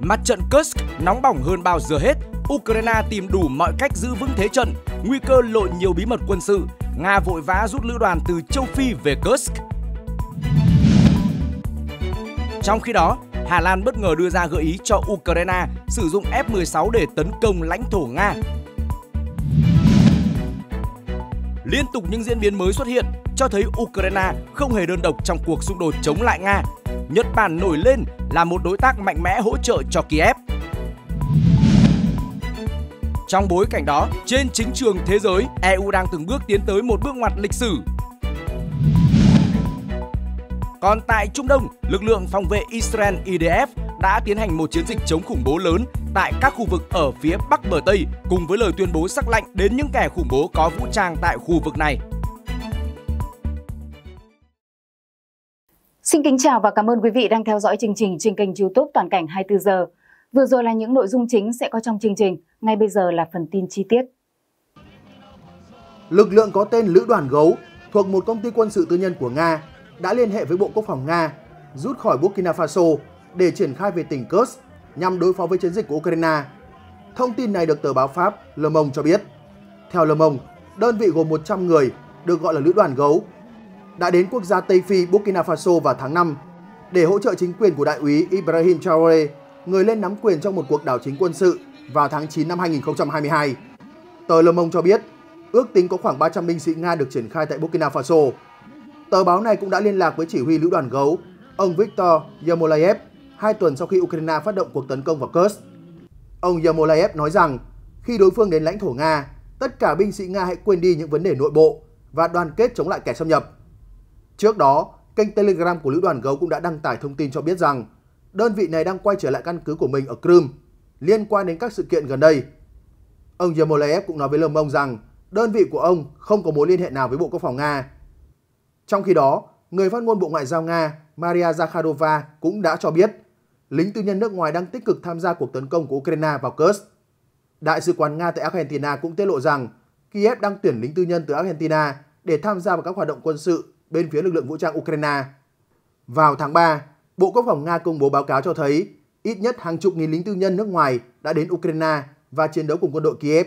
Mặt trận Kursk nóng bỏng hơn bao giờ hết. Ukraine tìm đủ mọi cách giữ vững thế trận, nguy cơ lộ nhiều bí mật quân sự. Nga vội vã rút lữ đoàn từ châu Phi về Kursk. Trong khi đó, Hà Lan bất ngờ đưa ra gợi ý cho Ukraine sử dụng F-16 để tấn công lãnh thổ Nga. Liên tục những diễn biến mới xuất hiện cho thấy Ukraine không hề đơn độc trong cuộc xung đột chống lại Nga Nhật Bản nổi lên là một đối tác mạnh mẽ hỗ trợ cho Kiev. Trong bối cảnh đó, trên chính trường thế giới, EU đang từng bước tiến tới một bước ngoặt lịch sử. Còn tại Trung Đông, lực lượng phòng vệ Israel IDF đã tiến hành một chiến dịch chống khủng bố lớn tại các khu vực ở phía bắc bờ Tây cùng với lời tuyên bố sắc lạnh đến những kẻ khủng bố có vũ trang tại khu vực này. Xin kính chào và cảm ơn quý vị đang theo dõi chương trình trên kênh youtube Toàn cảnh 24 giờ. Vừa rồi là những nội dung chính sẽ có trong chương trình, ngay bây giờ là phần tin chi tiết. Lực lượng có tên Lữ đoàn Gấu thuộc một công ty quân sự tư nhân của Nga đã liên hệ với Bộ Quốc phòng Nga rút khỏi Burkina Faso để triển khai về tỉnh Kurs nhằm đối phó với chiến dịch của Ukraine. Thông tin này được tờ báo Pháp Le Monde cho biết. Theo Le Monde, đơn vị gồm 100 người được gọi là Lữ đoàn Gấu đã đến quốc gia Tây Phi Burkina Faso vào tháng 5 để hỗ trợ chính quyền của đại úy Ibrahim Traore, người lên nắm quyền trong một cuộc đảo chính quân sự vào tháng 9 năm 2022. Tờ Le Monde cho biết, ước tính có khoảng 300 binh sĩ Nga được triển khai tại Burkina Faso. Tờ báo này cũng đã liên lạc với chỉ huy lữ đoàn gấu, ông Viktor yamolayev hai tuần sau khi Ukraine phát động cuộc tấn công vào Kursk. Ông yamolayev nói rằng, khi đối phương đến lãnh thổ Nga, tất cả binh sĩ Nga hãy quên đi những vấn đề nội bộ và đoàn kết chống lại kẻ xâm nhập. Trước đó, kênh Telegram của Lữ đoàn Gấu cũng đã đăng tải thông tin cho biết rằng đơn vị này đang quay trở lại căn cứ của mình ở Crimea liên quan đến các sự kiện gần đây. Ông Yemolev cũng nói với Lâm Mông rằng đơn vị của ông không có mối liên hệ nào với Bộ Quốc phòng Nga. Trong khi đó, người phát ngôn Bộ Ngoại giao Nga Maria Zakharova cũng đã cho biết lính tư nhân nước ngoài đang tích cực tham gia cuộc tấn công của Ukraine vào Kursk. Đại sứ quán Nga tại Argentina cũng tiết lộ rằng Kiev đang tuyển lính tư nhân từ Argentina để tham gia vào các hoạt động quân sự bên phía lực lượng vũ trang Ukraine. Vào tháng 3, Bộ Quốc phòng Nga công bố báo cáo cho thấy ít nhất hàng chục nghìn lính tư nhân nước ngoài đã đến Ukraine và chiến đấu cùng quân đội Kiev.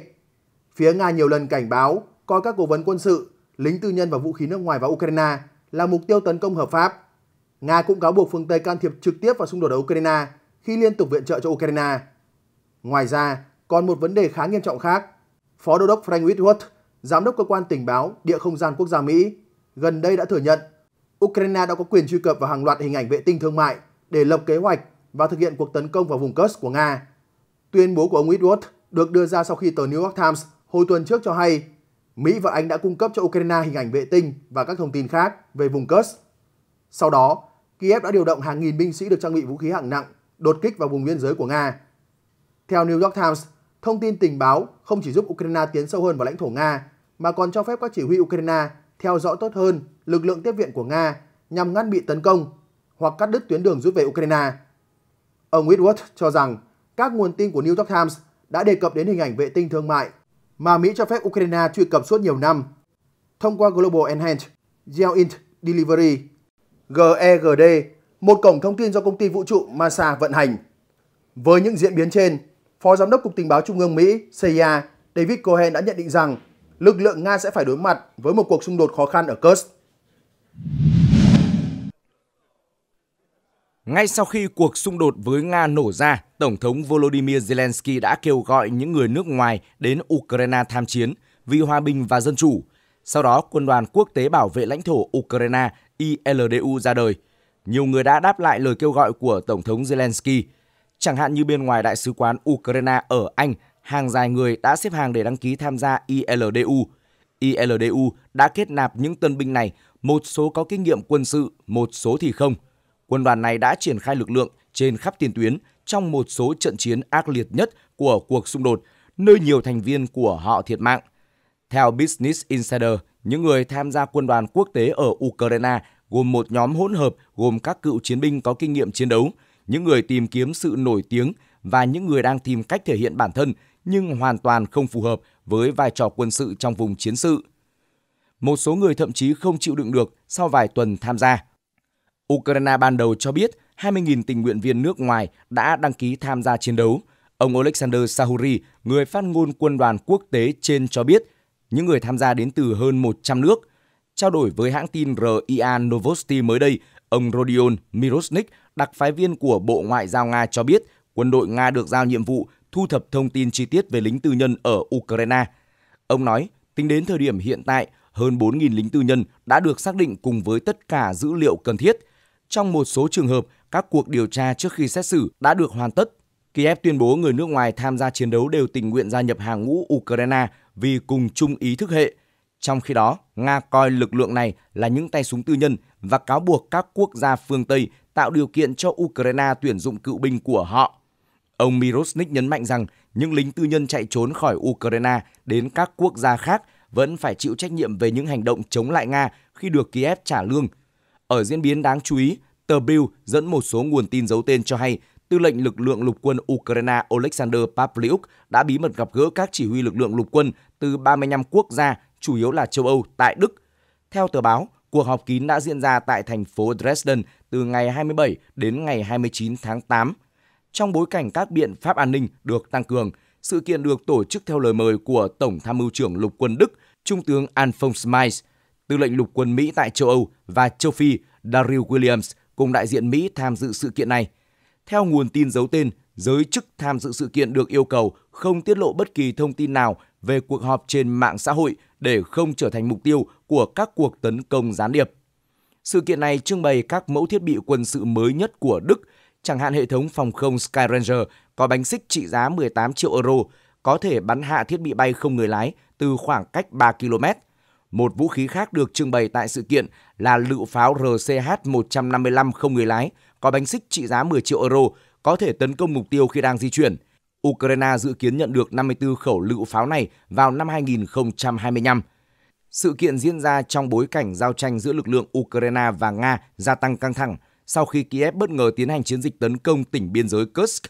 Phía Nga nhiều lần cảnh báo coi các cố vấn quân sự, lính tư nhân và vũ khí nước ngoài vào Ukraine là mục tiêu tấn công hợp pháp. Nga cũng cáo buộc phương Tây can thiệp trực tiếp vào xung đột ở Ukraine khi liên tục viện trợ cho Ukraine. Ngoài ra, còn một vấn đề khá nghiêm trọng khác. Phó Đô đốc Frank Whitworth, Giám đốc Cơ quan Tình báo Địa không gian Quốc gia Mỹ, gần đây đã thừa nhận Ukraine đã có quyền truy cập vào hàng loạt hình ảnh vệ tinh thương mại để lập kế hoạch và thực hiện cuộc tấn công vào vùng Kursk của Nga. Tuyên bố của ông Woodward được đưa ra sau khi tờ New York Times hồi tuần trước cho hay Mỹ và Anh đã cung cấp cho Ukraine hình ảnh vệ tinh và các thông tin khác về vùng Kursk. Sau đó, Kiev đã điều động hàng nghìn binh sĩ được trang bị vũ khí hạng nặng đột kích vào vùng biên giới của Nga. Theo New York Times, thông tin tình báo không chỉ giúp Ukraine tiến sâu hơn vào lãnh thổ Nga mà còn cho phép các chỉ huy Ukraine theo dõi tốt hơn lực lượng tiếp viện của Nga nhằm ngăn bị tấn công hoặc cắt đứt tuyến đường rút về Ukraine. Ông Whitworth cho rằng các nguồn tin của New York Times đã đề cập đến hình ảnh vệ tinh thương mại mà Mỹ cho phép Ukraine truy cập suốt nhiều năm. Thông qua Global Enhanced Geo-Int Delivery, GEGD, một cổng thông tin do công ty vũ trụ NASA vận hành. Với những diễn biến trên, Phó Giám đốc Cục Tình báo Trung ương Mỹ CIA e David Cohen đã nhận định rằng lực lượng Nga sẽ phải đối mặt với một cuộc xung đột khó khăn ở Kursk. Ngay sau khi cuộc xung đột với Nga nổ ra, Tổng thống Volodymyr Zelensky đã kêu gọi những người nước ngoài đến Ukraine tham chiến vì hòa bình và dân chủ. Sau đó, Quân đoàn Quốc tế Bảo vệ lãnh thổ Ukraine ILDU ra đời. Nhiều người đã đáp lại lời kêu gọi của Tổng thống Zelensky, chẳng hạn như bên ngoài Đại sứ quán Ukraine ở Anh hàng dài người đã xếp hàng để đăng ký tham gia ILDU. ILDU đã kết nạp những tân binh này, một số có kinh nghiệm quân sự, một số thì không. Quân đoàn này đã triển khai lực lượng trên khắp tiền tuyến trong một số trận chiến ác liệt nhất của cuộc xung đột, nơi nhiều thành viên của họ thiệt mạng. Theo Business Insider, những người tham gia quân đoàn quốc tế ở Ukraine gồm một nhóm hỗn hợp gồm các cựu chiến binh có kinh nghiệm chiến đấu, những người tìm kiếm sự nổi tiếng và những người đang tìm cách thể hiện bản thân nhưng hoàn toàn không phù hợp với vai trò quân sự trong vùng chiến sự. Một số người thậm chí không chịu đựng được sau vài tuần tham gia. Ukraine ban đầu cho biết 20.000 tình nguyện viên nước ngoài đã đăng ký tham gia chiến đấu. Ông Alexander Sahuri, người phát ngôn quân đoàn quốc tế trên cho biết, những người tham gia đến từ hơn 100 nước. Trao đổi với hãng tin RIA Novosti mới đây, ông Rodion Mirosnik, đặc phái viên của Bộ Ngoại giao Nga cho biết quân đội Nga được giao nhiệm vụ thu thập thông tin chi tiết về lính tư nhân ở Ukraine. Ông nói, tính đến thời điểm hiện tại, hơn 4.000 lính tư nhân đã được xác định cùng với tất cả dữ liệu cần thiết. Trong một số trường hợp, các cuộc điều tra trước khi xét xử đã được hoàn tất. Kiev tuyên bố người nước ngoài tham gia chiến đấu đều tình nguyện gia nhập hàng ngũ Ukraine vì cùng chung ý thức hệ. Trong khi đó, Nga coi lực lượng này là những tay súng tư nhân và cáo buộc các quốc gia phương Tây tạo điều kiện cho Ukraine tuyển dụng cựu binh của họ Ông Mirosnik nhấn mạnh rằng những lính tư nhân chạy trốn khỏi Ukraine đến các quốc gia khác vẫn phải chịu trách nhiệm về những hành động chống lại Nga khi được Kiev trả lương. Ở diễn biến đáng chú ý, tờ Bill dẫn một số nguồn tin giấu tên cho hay tư lệnh lực lượng lục quân Ukraine Oleksandr Pavlyuk đã bí mật gặp gỡ các chỉ huy lực lượng lục quân từ 35 quốc gia, chủ yếu là châu Âu, tại Đức. Theo tờ báo, cuộc họp kín đã diễn ra tại thành phố Dresden từ ngày 27 đến ngày 29 tháng 8 trong bối cảnh các biện pháp an ninh được tăng cường. Sự kiện được tổ chức theo lời mời của Tổng tham mưu trưởng Lục quân Đức, Trung tướng Alphonse Mais, Tư lệnh Lục quân Mỹ tại châu Âu và châu Phi Daryl Williams cùng đại diện Mỹ tham dự sự kiện này. Theo nguồn tin giấu tên, giới chức tham dự sự kiện được yêu cầu không tiết lộ bất kỳ thông tin nào về cuộc họp trên mạng xã hội để không trở thành mục tiêu của các cuộc tấn công gián điệp. Sự kiện này trưng bày các mẫu thiết bị quân sự mới nhất của Đức chẳng hạn hệ thống phòng không Sky Ranger có bánh xích trị giá 18 triệu euro, có thể bắn hạ thiết bị bay không người lái từ khoảng cách 3 km. Một vũ khí khác được trưng bày tại sự kiện là lựu pháo RCH-155 không người lái, có bánh xích trị giá 10 triệu euro, có thể tấn công mục tiêu khi đang di chuyển. Ukraine dự kiến nhận được 54 khẩu lựu pháo này vào năm 2025. Sự kiện diễn ra trong bối cảnh giao tranh giữa lực lượng Ukraine và Nga gia tăng căng thẳng – sau khi Kiev bất ngờ tiến hành chiến dịch tấn công tỉnh biên giới Kursk.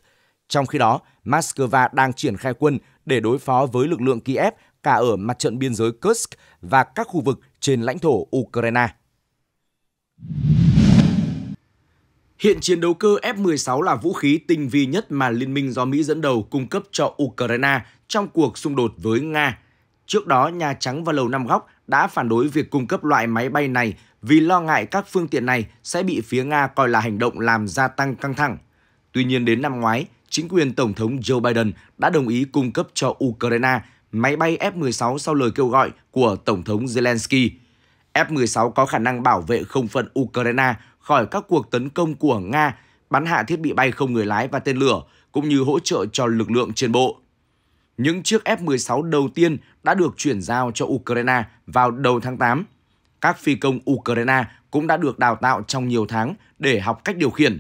Trong khi đó, Moscow đang triển khai quân để đối phó với lực lượng Kiev cả ở mặt trận biên giới Kursk và các khu vực trên lãnh thổ Ukraine. Hiện chiến đấu cơ F-16 là vũ khí tinh vi nhất mà liên minh do Mỹ dẫn đầu cung cấp cho Ukraine trong cuộc xung đột với Nga. Trước đó, Nhà Trắng và Lầu Năm Góc đã phản đối việc cung cấp loại máy bay này vì lo ngại các phương tiện này sẽ bị phía Nga coi là hành động làm gia tăng căng thẳng. Tuy nhiên đến năm ngoái, chính quyền Tổng thống Joe Biden đã đồng ý cung cấp cho Ukraine máy bay F-16 sau lời kêu gọi của Tổng thống Zelensky. F-16 có khả năng bảo vệ không phận Ukraine khỏi các cuộc tấn công của Nga, bắn hạ thiết bị bay không người lái và tên lửa, cũng như hỗ trợ cho lực lượng trên bộ. Những chiếc F-16 đầu tiên đã được chuyển giao cho Ukraine vào đầu tháng 8 các phi công Ukraine cũng đã được đào tạo trong nhiều tháng để học cách điều khiển.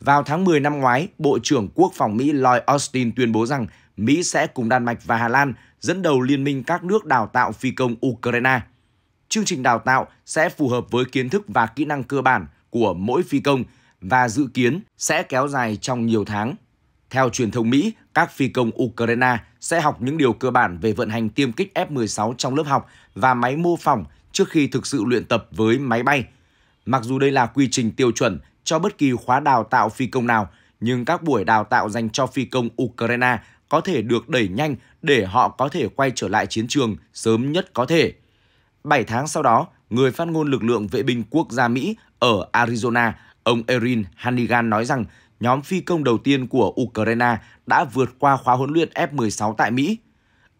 Vào tháng 10 năm ngoái, Bộ trưởng Quốc phòng Mỹ Lloyd Austin tuyên bố rằng Mỹ sẽ cùng Đan Mạch và Hà Lan dẫn đầu liên minh các nước đào tạo phi công Ukraine. Chương trình đào tạo sẽ phù hợp với kiến thức và kỹ năng cơ bản của mỗi phi công và dự kiến sẽ kéo dài trong nhiều tháng. Theo truyền thông Mỹ, các phi công Ukraine sẽ học những điều cơ bản về vận hành tiêm kích F-16 trong lớp học và máy mô phỏng trước khi thực sự luyện tập với máy bay. Mặc dù đây là quy trình tiêu chuẩn cho bất kỳ khóa đào tạo phi công nào, nhưng các buổi đào tạo dành cho phi công Ukraine có thể được đẩy nhanh để họ có thể quay trở lại chiến trường sớm nhất có thể. 7 tháng sau đó, người phát ngôn lực lượng vệ binh quốc gia Mỹ ở Arizona, ông Erin Hannigan nói rằng nhóm phi công đầu tiên của Ukraine đã vượt qua khóa huấn luyện F-16 tại Mỹ.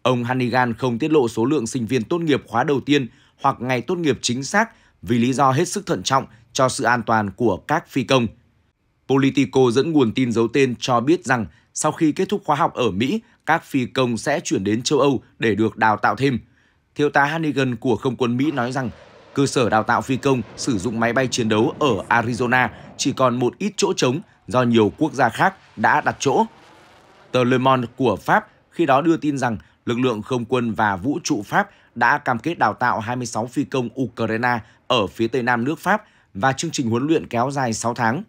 Ông Hannigan không tiết lộ số lượng sinh viên tốt nghiệp khóa đầu tiên hoặc ngày tốt nghiệp chính xác vì lý do hết sức thận trọng cho sự an toàn của các phi công. Politico dẫn nguồn tin giấu tên cho biết rằng sau khi kết thúc khóa học ở Mỹ, các phi công sẽ chuyển đến châu Âu để được đào tạo thêm. Thiếu tá Hannigan của Không quân Mỹ nói rằng cơ sở đào tạo phi công sử dụng máy bay chiến đấu ở Arizona chỉ còn một ít chỗ trống do nhiều quốc gia khác đã đặt chỗ. Tờ Le Monde của Pháp khi đó đưa tin rằng lực lượng không quân và vũ trụ Pháp đã cam kết đào tạo 26 phi công Ukraine ở phía tây nam nước Pháp và chương trình huấn luyện kéo dài 6 tháng.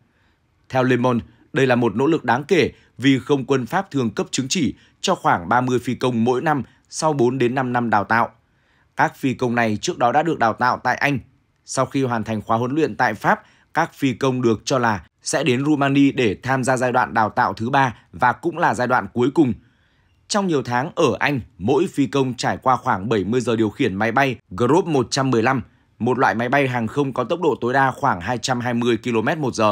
Theo Le Monde, đây là một nỗ lực đáng kể vì không quân Pháp thường cấp chứng chỉ cho khoảng 30 phi công mỗi năm sau 4 đến 5 năm đào tạo. Các phi công này trước đó đã được đào tạo tại Anh. Sau khi hoàn thành khóa huấn luyện tại Pháp, các phi công được cho là sẽ đến Rumani để tham gia giai đoạn đào tạo thứ ba và cũng là giai đoạn cuối cùng – trong nhiều tháng ở Anh, mỗi phi công trải qua khoảng 70 giờ điều khiển máy bay Group 115, một loại máy bay hàng không có tốc độ tối đa khoảng 220 km h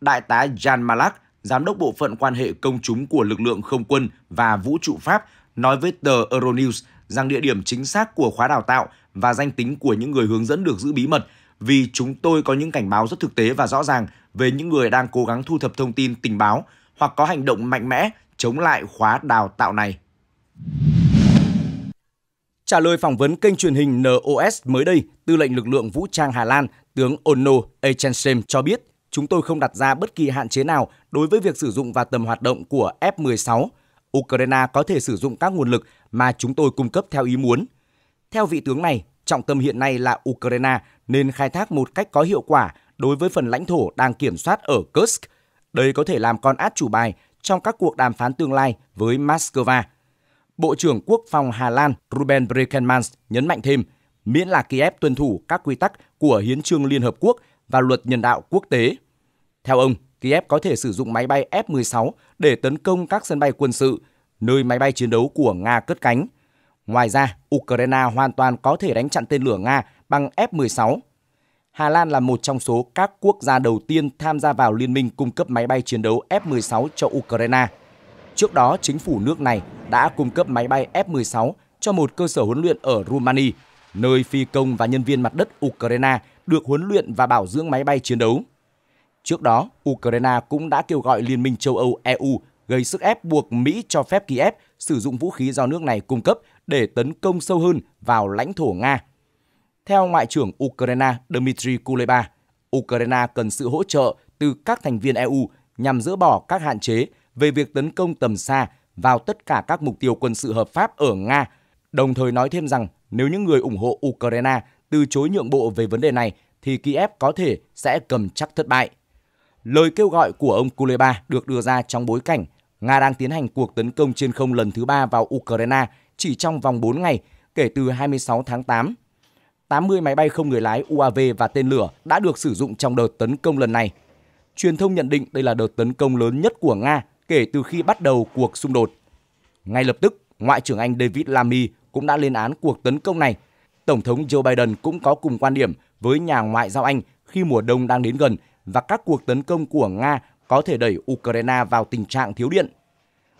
Đại tá Jan Malak, giám đốc bộ phận quan hệ công chúng của lực lượng không quân và vũ trụ Pháp, nói với tờ Euronews rằng địa điểm chính xác của khóa đào tạo và danh tính của những người hướng dẫn được giữ bí mật vì chúng tôi có những cảnh báo rất thực tế và rõ ràng về những người đang cố gắng thu thập thông tin tình báo hoặc có hành động mạnh mẽ chống lại khóa đào tạo này. Trả lời phỏng vấn kênh truyền hình NOS mới đây, tư lệnh lực lượng vũ trang Hà Lan, tướng Ono Eichensem cho biết, chúng tôi không đặt ra bất kỳ hạn chế nào đối với việc sử dụng và tầm hoạt động của F-16. Ukraine có thể sử dụng các nguồn lực mà chúng tôi cung cấp theo ý muốn. Theo vị tướng này, trọng tâm hiện nay là Ukraine nên khai thác một cách có hiệu quả đối với phần lãnh thổ đang kiểm soát ở Kursk. Đây có thể làm con át chủ bài trong các cuộc đàm phán tương lai với Moscow. Bộ trưởng Quốc phòng Hà Lan Ruben Brekelmans nhấn mạnh thêm, miễn là Kiev tuân thủ các quy tắc của Hiến trương Liên Hợp Quốc và luật nhân đạo quốc tế. Theo ông, Kiev có thể sử dụng máy bay F-16 để tấn công các sân bay quân sự, nơi máy bay chiến đấu của Nga cất cánh. Ngoài ra, Ukraine hoàn toàn có thể đánh chặn tên lửa Nga bằng F-16 Hà Lan là một trong số các quốc gia đầu tiên tham gia vào liên minh cung cấp máy bay chiến đấu F-16 cho Ukraine. Trước đó, chính phủ nước này đã cung cấp máy bay F-16 cho một cơ sở huấn luyện ở Rumani, nơi phi công và nhân viên mặt đất Ukraine được huấn luyện và bảo dưỡng máy bay chiến đấu. Trước đó, Ukraine cũng đã kêu gọi Liên minh châu Âu EU gây sức ép buộc Mỹ cho phép Kiev sử dụng vũ khí do nước này cung cấp để tấn công sâu hơn vào lãnh thổ Nga theo Ngoại trưởng Ukraine Dmitry Kuleba, Ukraine cần sự hỗ trợ từ các thành viên EU nhằm dỡ bỏ các hạn chế về việc tấn công tầm xa vào tất cả các mục tiêu quân sự hợp pháp ở Nga, đồng thời nói thêm rằng nếu những người ủng hộ Ukraine từ chối nhượng bộ về vấn đề này thì Kiev có thể sẽ cầm chắc thất bại. Lời kêu gọi của ông Kuleba được đưa ra trong bối cảnh Nga đang tiến hành cuộc tấn công trên không lần thứ ba vào Ukraine chỉ trong vòng 4 ngày kể từ 26 tháng 8 80 máy bay không người lái UAV và tên lửa đã được sử dụng trong đợt tấn công lần này. Truyền thông nhận định đây là đợt tấn công lớn nhất của Nga kể từ khi bắt đầu cuộc xung đột. Ngay lập tức, Ngoại trưởng Anh David Lammy cũng đã lên án cuộc tấn công này. Tổng thống Joe Biden cũng có cùng quan điểm với nhà ngoại giao Anh khi mùa đông đang đến gần và các cuộc tấn công của Nga có thể đẩy Ukraine vào tình trạng thiếu điện.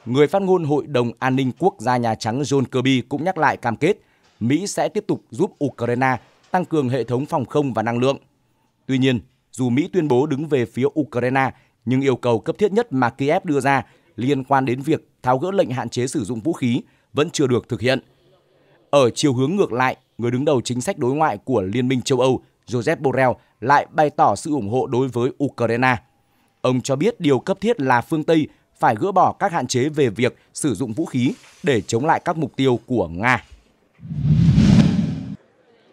Người phát ngôn Hội đồng An ninh Quốc gia Nhà Trắng John Kirby cũng nhắc lại cam kết Mỹ sẽ tiếp tục giúp Ukraine tăng cường hệ thống phòng không và năng lượng. Tuy nhiên, dù Mỹ tuyên bố đứng về phía Ukraine, nhưng yêu cầu cấp thiết nhất mà Kiev đưa ra liên quan đến việc tháo gỡ lệnh hạn chế sử dụng vũ khí vẫn chưa được thực hiện. Ở chiều hướng ngược lại, người đứng đầu chính sách đối ngoại của Liên minh châu Âu Joseph Borrell lại bày tỏ sự ủng hộ đối với Ukraine. Ông cho biết điều cấp thiết là phương Tây phải gỡ bỏ các hạn chế về việc sử dụng vũ khí để chống lại các mục tiêu của Nga.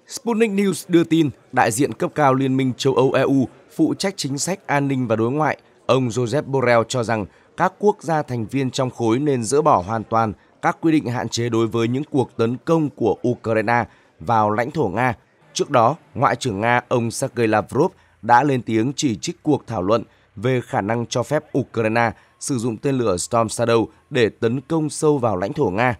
Sputnik News đưa tin, đại diện cấp cao Liên minh châu Âu EU phụ trách chính sách an ninh và đối ngoại, ông Joseph Borrell cho rằng các quốc gia thành viên trong khối nên dỡ bỏ hoàn toàn các quy định hạn chế đối với những cuộc tấn công của Ukraine vào lãnh thổ Nga. Trước đó, Ngoại trưởng Nga ông Sergei Lavrov đã lên tiếng chỉ trích cuộc thảo luận về khả năng cho phép Ukraine sử dụng tên lửa Storm Shadow để tấn công sâu vào lãnh thổ Nga.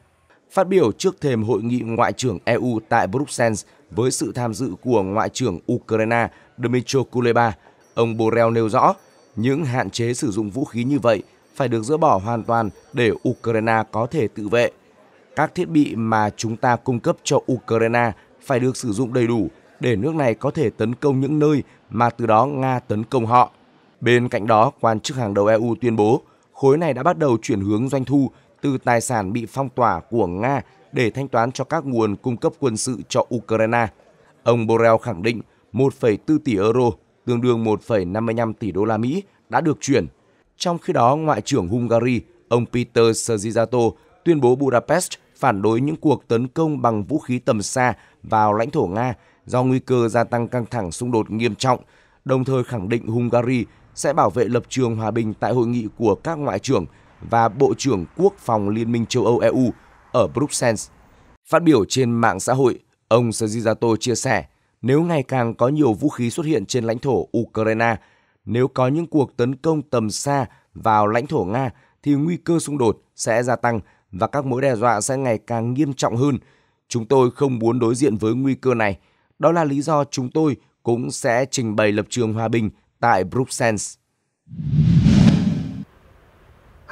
Phát biểu trước thềm hội nghị Ngoại trưởng EU tại Bruxelles với sự tham dự của Ngoại trưởng Ukraine Dmytro Kuleba, ông Borrell nêu rõ những hạn chế sử dụng vũ khí như vậy phải được dỡ bỏ hoàn toàn để Ukraine có thể tự vệ. Các thiết bị mà chúng ta cung cấp cho Ukraine phải được sử dụng đầy đủ để nước này có thể tấn công những nơi mà từ đó Nga tấn công họ. Bên cạnh đó, quan chức hàng đầu EU tuyên bố khối này đã bắt đầu chuyển hướng doanh thu từ tài sản bị phong tỏa của Nga để thanh toán cho các nguồn cung cấp quân sự cho Ukraine. Ông Borrell khẳng định 1,4 tỷ euro, tương đương 1,55 tỷ đô la Mỹ đã được chuyển. Trong khi đó, Ngoại trưởng Hungary, ông Peter Szijjarto tuyên bố Budapest phản đối những cuộc tấn công bằng vũ khí tầm xa vào lãnh thổ Nga do nguy cơ gia tăng căng thẳng xung đột nghiêm trọng, đồng thời khẳng định Hungary sẽ bảo vệ lập trường hòa bình tại hội nghị của các ngoại trưởng – và Bộ trưởng Quốc phòng Liên minh châu Âu EU ở Bruxelles. Phát biểu trên mạng xã hội, ông Sajizato chia sẻ, nếu ngày càng có nhiều vũ khí xuất hiện trên lãnh thổ Ukraine, nếu có những cuộc tấn công tầm xa vào lãnh thổ Nga thì nguy cơ xung đột sẽ gia tăng và các mối đe dọa sẽ ngày càng nghiêm trọng hơn. Chúng tôi không muốn đối diện với nguy cơ này. Đó là lý do chúng tôi cũng sẽ trình bày lập trường hòa bình tại Bruxelles.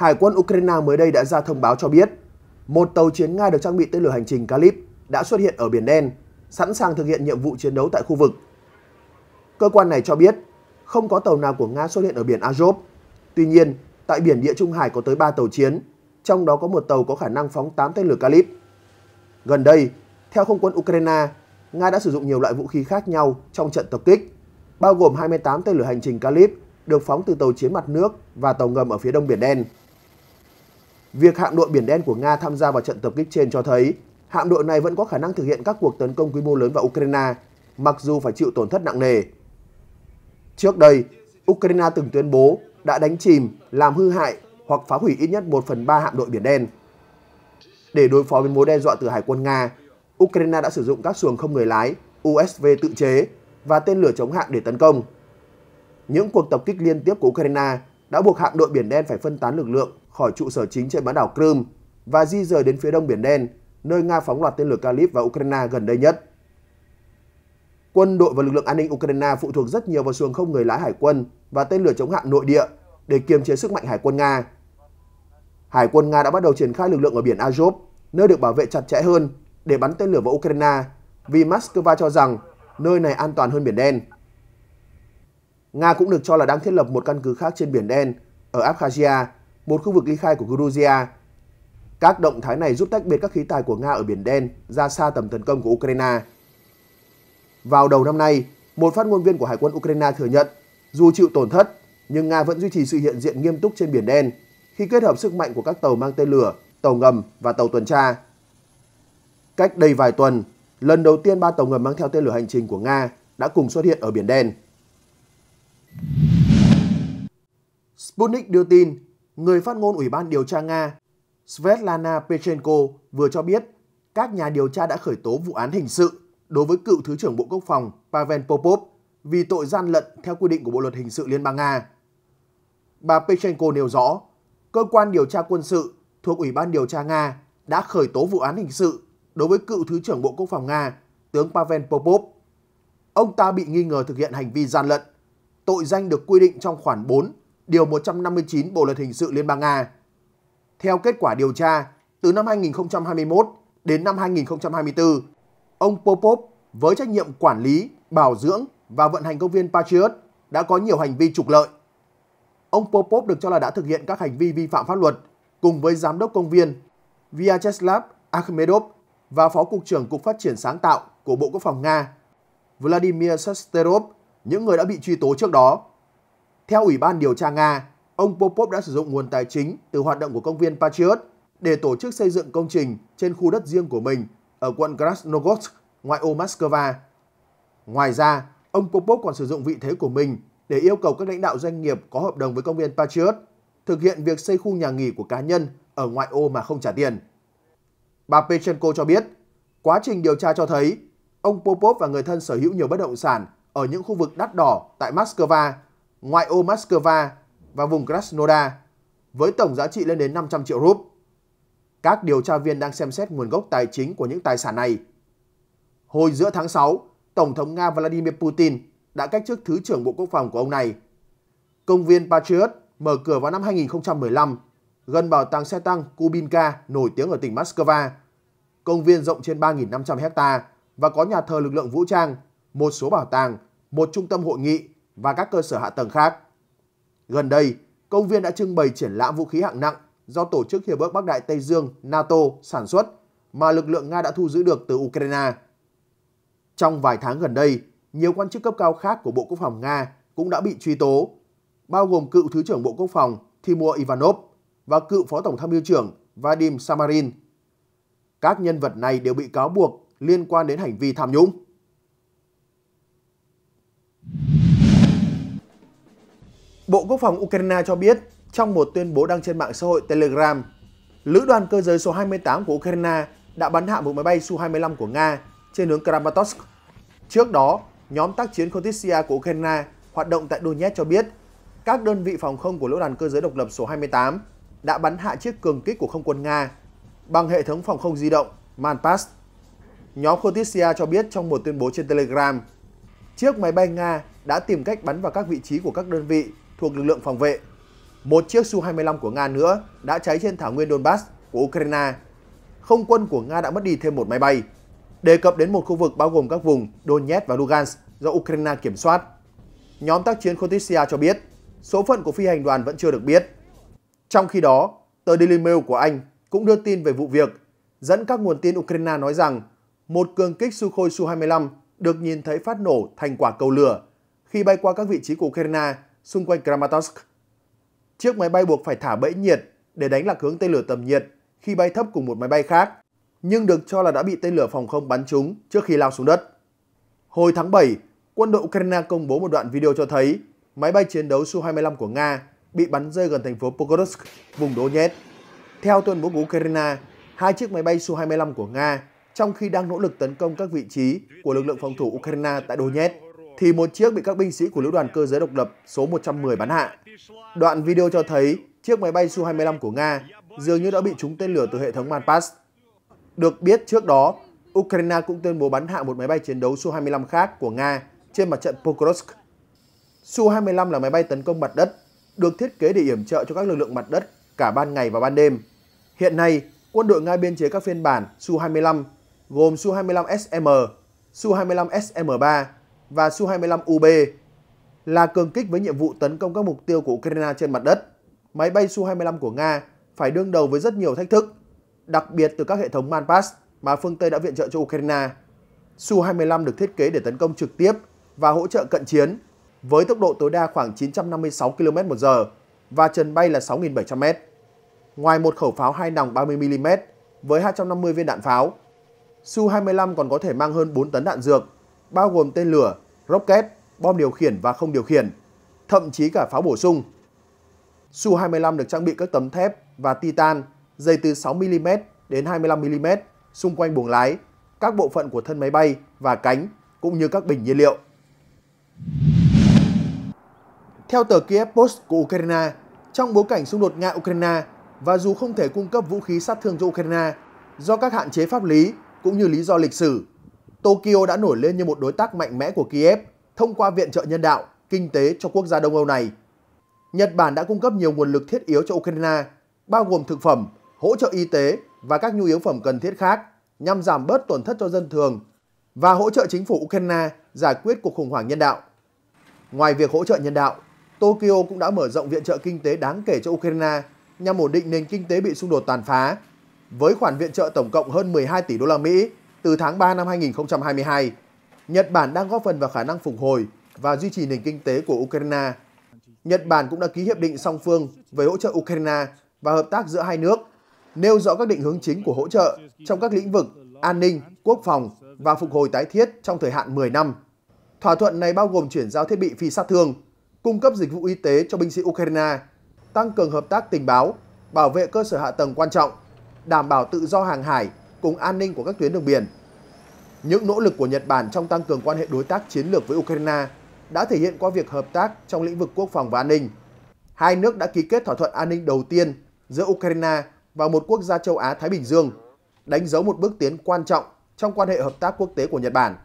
Hải quân Ukraine mới đây đã ra thông báo cho biết một tàu chiến Nga được trang bị tên lửa hành trình Kalib đã xuất hiện ở Biển Đen, sẵn sàng thực hiện nhiệm vụ chiến đấu tại khu vực. Cơ quan này cho biết không có tàu nào của Nga xuất hiện ở biển Azov. Tuy nhiên, tại biển Địa Trung Hải có tới 3 tàu chiến, trong đó có một tàu có khả năng phóng 8 tên lửa Kalib. Gần đây, theo không quân Ukraine, Nga đã sử dụng nhiều loại vũ khí khác nhau trong trận tập kích, bao gồm 28 tên lửa hành trình Kalib được phóng từ tàu chiến mặt nước và tàu ngầm ở phía đông Biển Đen. Việc hạm đội Biển Đen của Nga tham gia vào trận tập kích trên cho thấy hạm đội này vẫn có khả năng thực hiện các cuộc tấn công quy mô lớn vào Ukraine, mặc dù phải chịu tổn thất nặng nề. Trước đây, Ukraine từng tuyên bố đã đánh chìm, làm hư hại hoặc phá hủy ít nhất 1 phần 3 hạm đội Biển Đen. Để đối phó với mối đe dọa từ Hải quân Nga, Ukraine đã sử dụng các xuồng không người lái, USV tự chế và tên lửa chống hạm để tấn công. Những cuộc tập kích liên tiếp của Ukraine đã buộc hạm đội Biển Đen phải phân tán lực lượng khỏi trụ sở chính trên bán đảo Crimea và di rời đến phía đông Biển Đen, nơi Nga phóng loạt tên lửa Kalib vào Ukraine gần đây nhất. Quân đội và lực lượng an ninh Ukraine phụ thuộc rất nhiều vào xuồng không người lái hải quân và tên lửa chống hạm nội địa để kiềm chế sức mạnh hải quân Nga. Hải quân Nga đã bắt đầu triển khai lực lượng ở biển Azov, nơi được bảo vệ chặt chẽ hơn để bắn tên lửa vào Ukraine vì Moscow cho rằng nơi này an toàn hơn Biển Đen. Nga cũng được cho là đang thiết lập một căn cứ khác trên Biển Đen ở Abkhazia một khu vực ly khai của Georgia. Các động thái này giúp tách biệt các khí tài của Nga ở Biển Đen ra xa tầm tấn công của Ukraine. Vào đầu năm nay, một phát ngôn viên của Hải quân Ukraine thừa nhận dù chịu tổn thất, nhưng Nga vẫn duy trì sự hiện diện nghiêm túc trên Biển Đen khi kết hợp sức mạnh của các tàu mang tên lửa, tàu ngầm và tàu tuần tra. Cách đây vài tuần, lần đầu tiên ba tàu ngầm mang theo tên lửa hành trình của Nga đã cùng xuất hiện ở Biển Đen. Sputnik đưa tin Người phát ngôn Ủy ban điều tra Nga Svetlana Pechenko vừa cho biết các nhà điều tra đã khởi tố vụ án hình sự đối với cựu Thứ trưởng Bộ Quốc phòng Pavel Popov vì tội gian lận theo quy định của Bộ Luật Hình sự Liên bang Nga. Bà Pechenko nêu rõ, cơ quan điều tra quân sự thuộc Ủy ban điều tra Nga đã khởi tố vụ án hình sự đối với cựu Thứ trưởng Bộ Quốc phòng Nga, tướng Pavel Popov. Ông ta bị nghi ngờ thực hiện hành vi gian lận, tội danh được quy định trong khoản 4 Điều 159 Bộ Luật Hình sự Liên bang Nga. Theo kết quả điều tra, từ năm 2021 đến năm 2024, ông Popov với trách nhiệm quản lý, bảo dưỡng và vận hành công viên Patriot đã có nhiều hành vi trục lợi. Ông Popov được cho là đã thực hiện các hành vi vi phạm pháp luật cùng với giám đốc công viên Vyacheslav Akhmedov và phó cục trưởng Cục Phát triển Sáng tạo của Bộ Quốc phòng Nga Vladimir Sesterov, những người đã bị truy tố trước đó. Theo Ủy ban điều tra Nga, ông Popov đã sử dụng nguồn tài chính từ hoạt động của công viên Patriot để tổ chức xây dựng công trình trên khu đất riêng của mình ở quận Krasnogorsk, ngoại ô Moscow. Ngoài ra, ông Popov còn sử dụng vị thế của mình để yêu cầu các lãnh đạo doanh nghiệp có hợp đồng với công viên Patriot thực hiện việc xây khu nhà nghỉ của cá nhân ở ngoại ô mà không trả tiền. Bà Pechenko cho biết, quá trình điều tra cho thấy ông Popov và người thân sở hữu nhiều bất động sản ở những khu vực đắt đỏ tại Moscow ngoại ô Moscow và vùng Krasnodar với tổng giá trị lên đến 500 triệu rúp. Các điều tra viên đang xem xét nguồn gốc tài chính của những tài sản này. Hồi giữa tháng 6, Tổng thống Nga Vladimir Putin đã cách chức Thứ trưởng Bộ Quốc phòng của ông này. Công viên Patriot mở cửa vào năm 2015 gần bảo tàng xe tăng Kubinka nổi tiếng ở tỉnh Moscow. Công viên rộng trên 3.500 hecta và có nhà thờ lực lượng vũ trang, một số bảo tàng, một trung tâm hội nghị và các cơ sở hạ tầng khác. Gần đây, công viên đã trưng bày triển lãm vũ khí hạng nặng do Tổ chức Hiệp ước Bắc Đại Tây Dương NATO sản xuất mà lực lượng Nga đã thu giữ được từ Ukraine. Trong vài tháng gần đây, nhiều quan chức cấp cao khác của Bộ Quốc phòng Nga cũng đã bị truy tố, bao gồm cựu Thứ trưởng Bộ Quốc phòng Timur Ivanov và cựu Phó Tổng tham mưu trưởng Vadim Samarin. Các nhân vật này đều bị cáo buộc liên quan đến hành vi tham nhũng. Bộ Quốc phòng Ukraine cho biết trong một tuyên bố đăng trên mạng xã hội Telegram, lữ đoàn cơ giới số 28 của Ukraine đã bắn hạ một máy bay Su-25 của Nga trên hướng Kramatorsk. Trước đó, nhóm tác chiến Kotisia của Ukraine hoạt động tại Donetsk cho biết các đơn vị phòng không của lữ đoàn cơ giới độc lập số 28 đã bắn hạ chiếc cường kích của không quân Nga bằng hệ thống phòng không di động Manpass. Nhóm Kotisia cho biết trong một tuyên bố trên Telegram, chiếc máy bay Nga đã tìm cách bắn vào các vị trí của các đơn vị thuộc lực lượng phòng vệ. Một chiếc Su-25 của Nga nữa đã cháy trên thảo nguyên Donbass của Ukraine. Không quân của Nga đã mất đi thêm một máy bay. Đề cập đến một khu vực bao gồm các vùng Donetsk và Lugansk do Ukraine kiểm soát. Nhóm tác chiến Kotisia cho biết số phận của phi hành đoàn vẫn chưa được biết. Trong khi đó, tờ Daily Mail của Anh cũng đưa tin về vụ việc, dẫn các nguồn tin Ukraine nói rằng một cường kích Sukhoi Su-25 được nhìn thấy phát nổ thành quả cầu lửa khi bay qua các vị trí của Ukraine xung quanh Kramatorsk. Chiếc máy bay buộc phải thả bẫy nhiệt để đánh lạc hướng tên lửa tầm nhiệt khi bay thấp cùng một máy bay khác, nhưng được cho là đã bị tên lửa phòng không bắn trúng trước khi lao xuống đất. Hồi tháng 7, quân đội Ukraine công bố một đoạn video cho thấy máy bay chiến đấu Su-25 của Nga bị bắn rơi gần thành phố Pokrovsk, vùng Donetsk. Theo tuyên bố của Ukraine, hai chiếc máy bay Su-25 của Nga trong khi đang nỗ lực tấn công các vị trí của lực lượng phòng thủ Ukraine tại Donetsk thì một chiếc bị các binh sĩ của lữ đoàn cơ giới độc lập số 110 bắn hạ. Đoạn video cho thấy chiếc máy bay Su-25 của Nga dường như đã bị trúng tên lửa từ hệ thống Manpass. Được biết trước đó, Ukraine cũng tuyên bố bắn hạ một máy bay chiến đấu Su-25 khác của Nga trên mặt trận Pokrovsk. Su-25 là máy bay tấn công mặt đất, được thiết kế để yểm trợ cho các lực lượng mặt đất cả ban ngày và ban đêm. Hiện nay, quân đội Nga biên chế các phiên bản Su-25 gồm Su-25SM, Su-25SM3 và Su-25 UB là cường kích với nhiệm vụ tấn công các mục tiêu của Ukraine trên mặt đất. Máy bay Su-25 của Nga phải đương đầu với rất nhiều thách thức, đặc biệt từ các hệ thống Manpass mà phương Tây đã viện trợ cho Ukraine. Su-25 được thiết kế để tấn công trực tiếp và hỗ trợ cận chiến với tốc độ tối đa khoảng 956 km h và trần bay là 6.700m. Ngoài một khẩu pháo hai nòng 30mm với 250 viên đạn pháo, Su-25 còn có thể mang hơn 4 tấn đạn dược, bao gồm tên lửa, rocket, bom điều khiển và không điều khiển, thậm chí cả pháo bổ sung. Su-25 được trang bị các tấm thép và titan, dày từ 6mm đến 25mm xung quanh buồng lái, các bộ phận của thân máy bay và cánh cũng như các bình nhiên liệu. Theo tờ Kiev Post của Ukraine, trong bối cảnh xung đột Nga-Ukraine và dù không thể cung cấp vũ khí sát thương cho Ukraine do các hạn chế pháp lý cũng như lý do lịch sử, Tokyo đã nổi lên như một đối tác mạnh mẽ của Kiev thông qua viện trợ nhân đạo, kinh tế cho quốc gia Đông Âu này. Nhật Bản đã cung cấp nhiều nguồn lực thiết yếu cho Ukraine, bao gồm thực phẩm, hỗ trợ y tế và các nhu yếu phẩm cần thiết khác nhằm giảm bớt tổn thất cho dân thường và hỗ trợ chính phủ Ukraine giải quyết cuộc khủng hoảng nhân đạo. Ngoài việc hỗ trợ nhân đạo, Tokyo cũng đã mở rộng viện trợ kinh tế đáng kể cho Ukraine nhằm ổn định nền kinh tế bị xung đột tàn phá. Với khoản viện trợ tổng cộng hơn 12 tỷ đô la Mỹ từ tháng 3 năm 2022, Nhật Bản đang góp phần vào khả năng phục hồi và duy trì nền kinh tế của Ukraine. Nhật Bản cũng đã ký hiệp định song phương về hỗ trợ Ukraine và hợp tác giữa hai nước, nêu rõ các định hướng chính của hỗ trợ trong các lĩnh vực an ninh, quốc phòng và phục hồi tái thiết trong thời hạn 10 năm. Thỏa thuận này bao gồm chuyển giao thiết bị phi sát thương, cung cấp dịch vụ y tế cho binh sĩ Ukraine, tăng cường hợp tác tình báo, bảo vệ cơ sở hạ tầng quan trọng, đảm bảo tự do hàng hải cùng an ninh của các tuyến đường biển. Những nỗ lực của Nhật Bản trong tăng cường quan hệ đối tác chiến lược với Ukraine đã thể hiện qua việc hợp tác trong lĩnh vực quốc phòng và an ninh. Hai nước đã ký kết thỏa thuận an ninh đầu tiên giữa Ukraine và một quốc gia châu Á Thái Bình Dương, đánh dấu một bước tiến quan trọng trong quan hệ hợp tác quốc tế của Nhật Bản.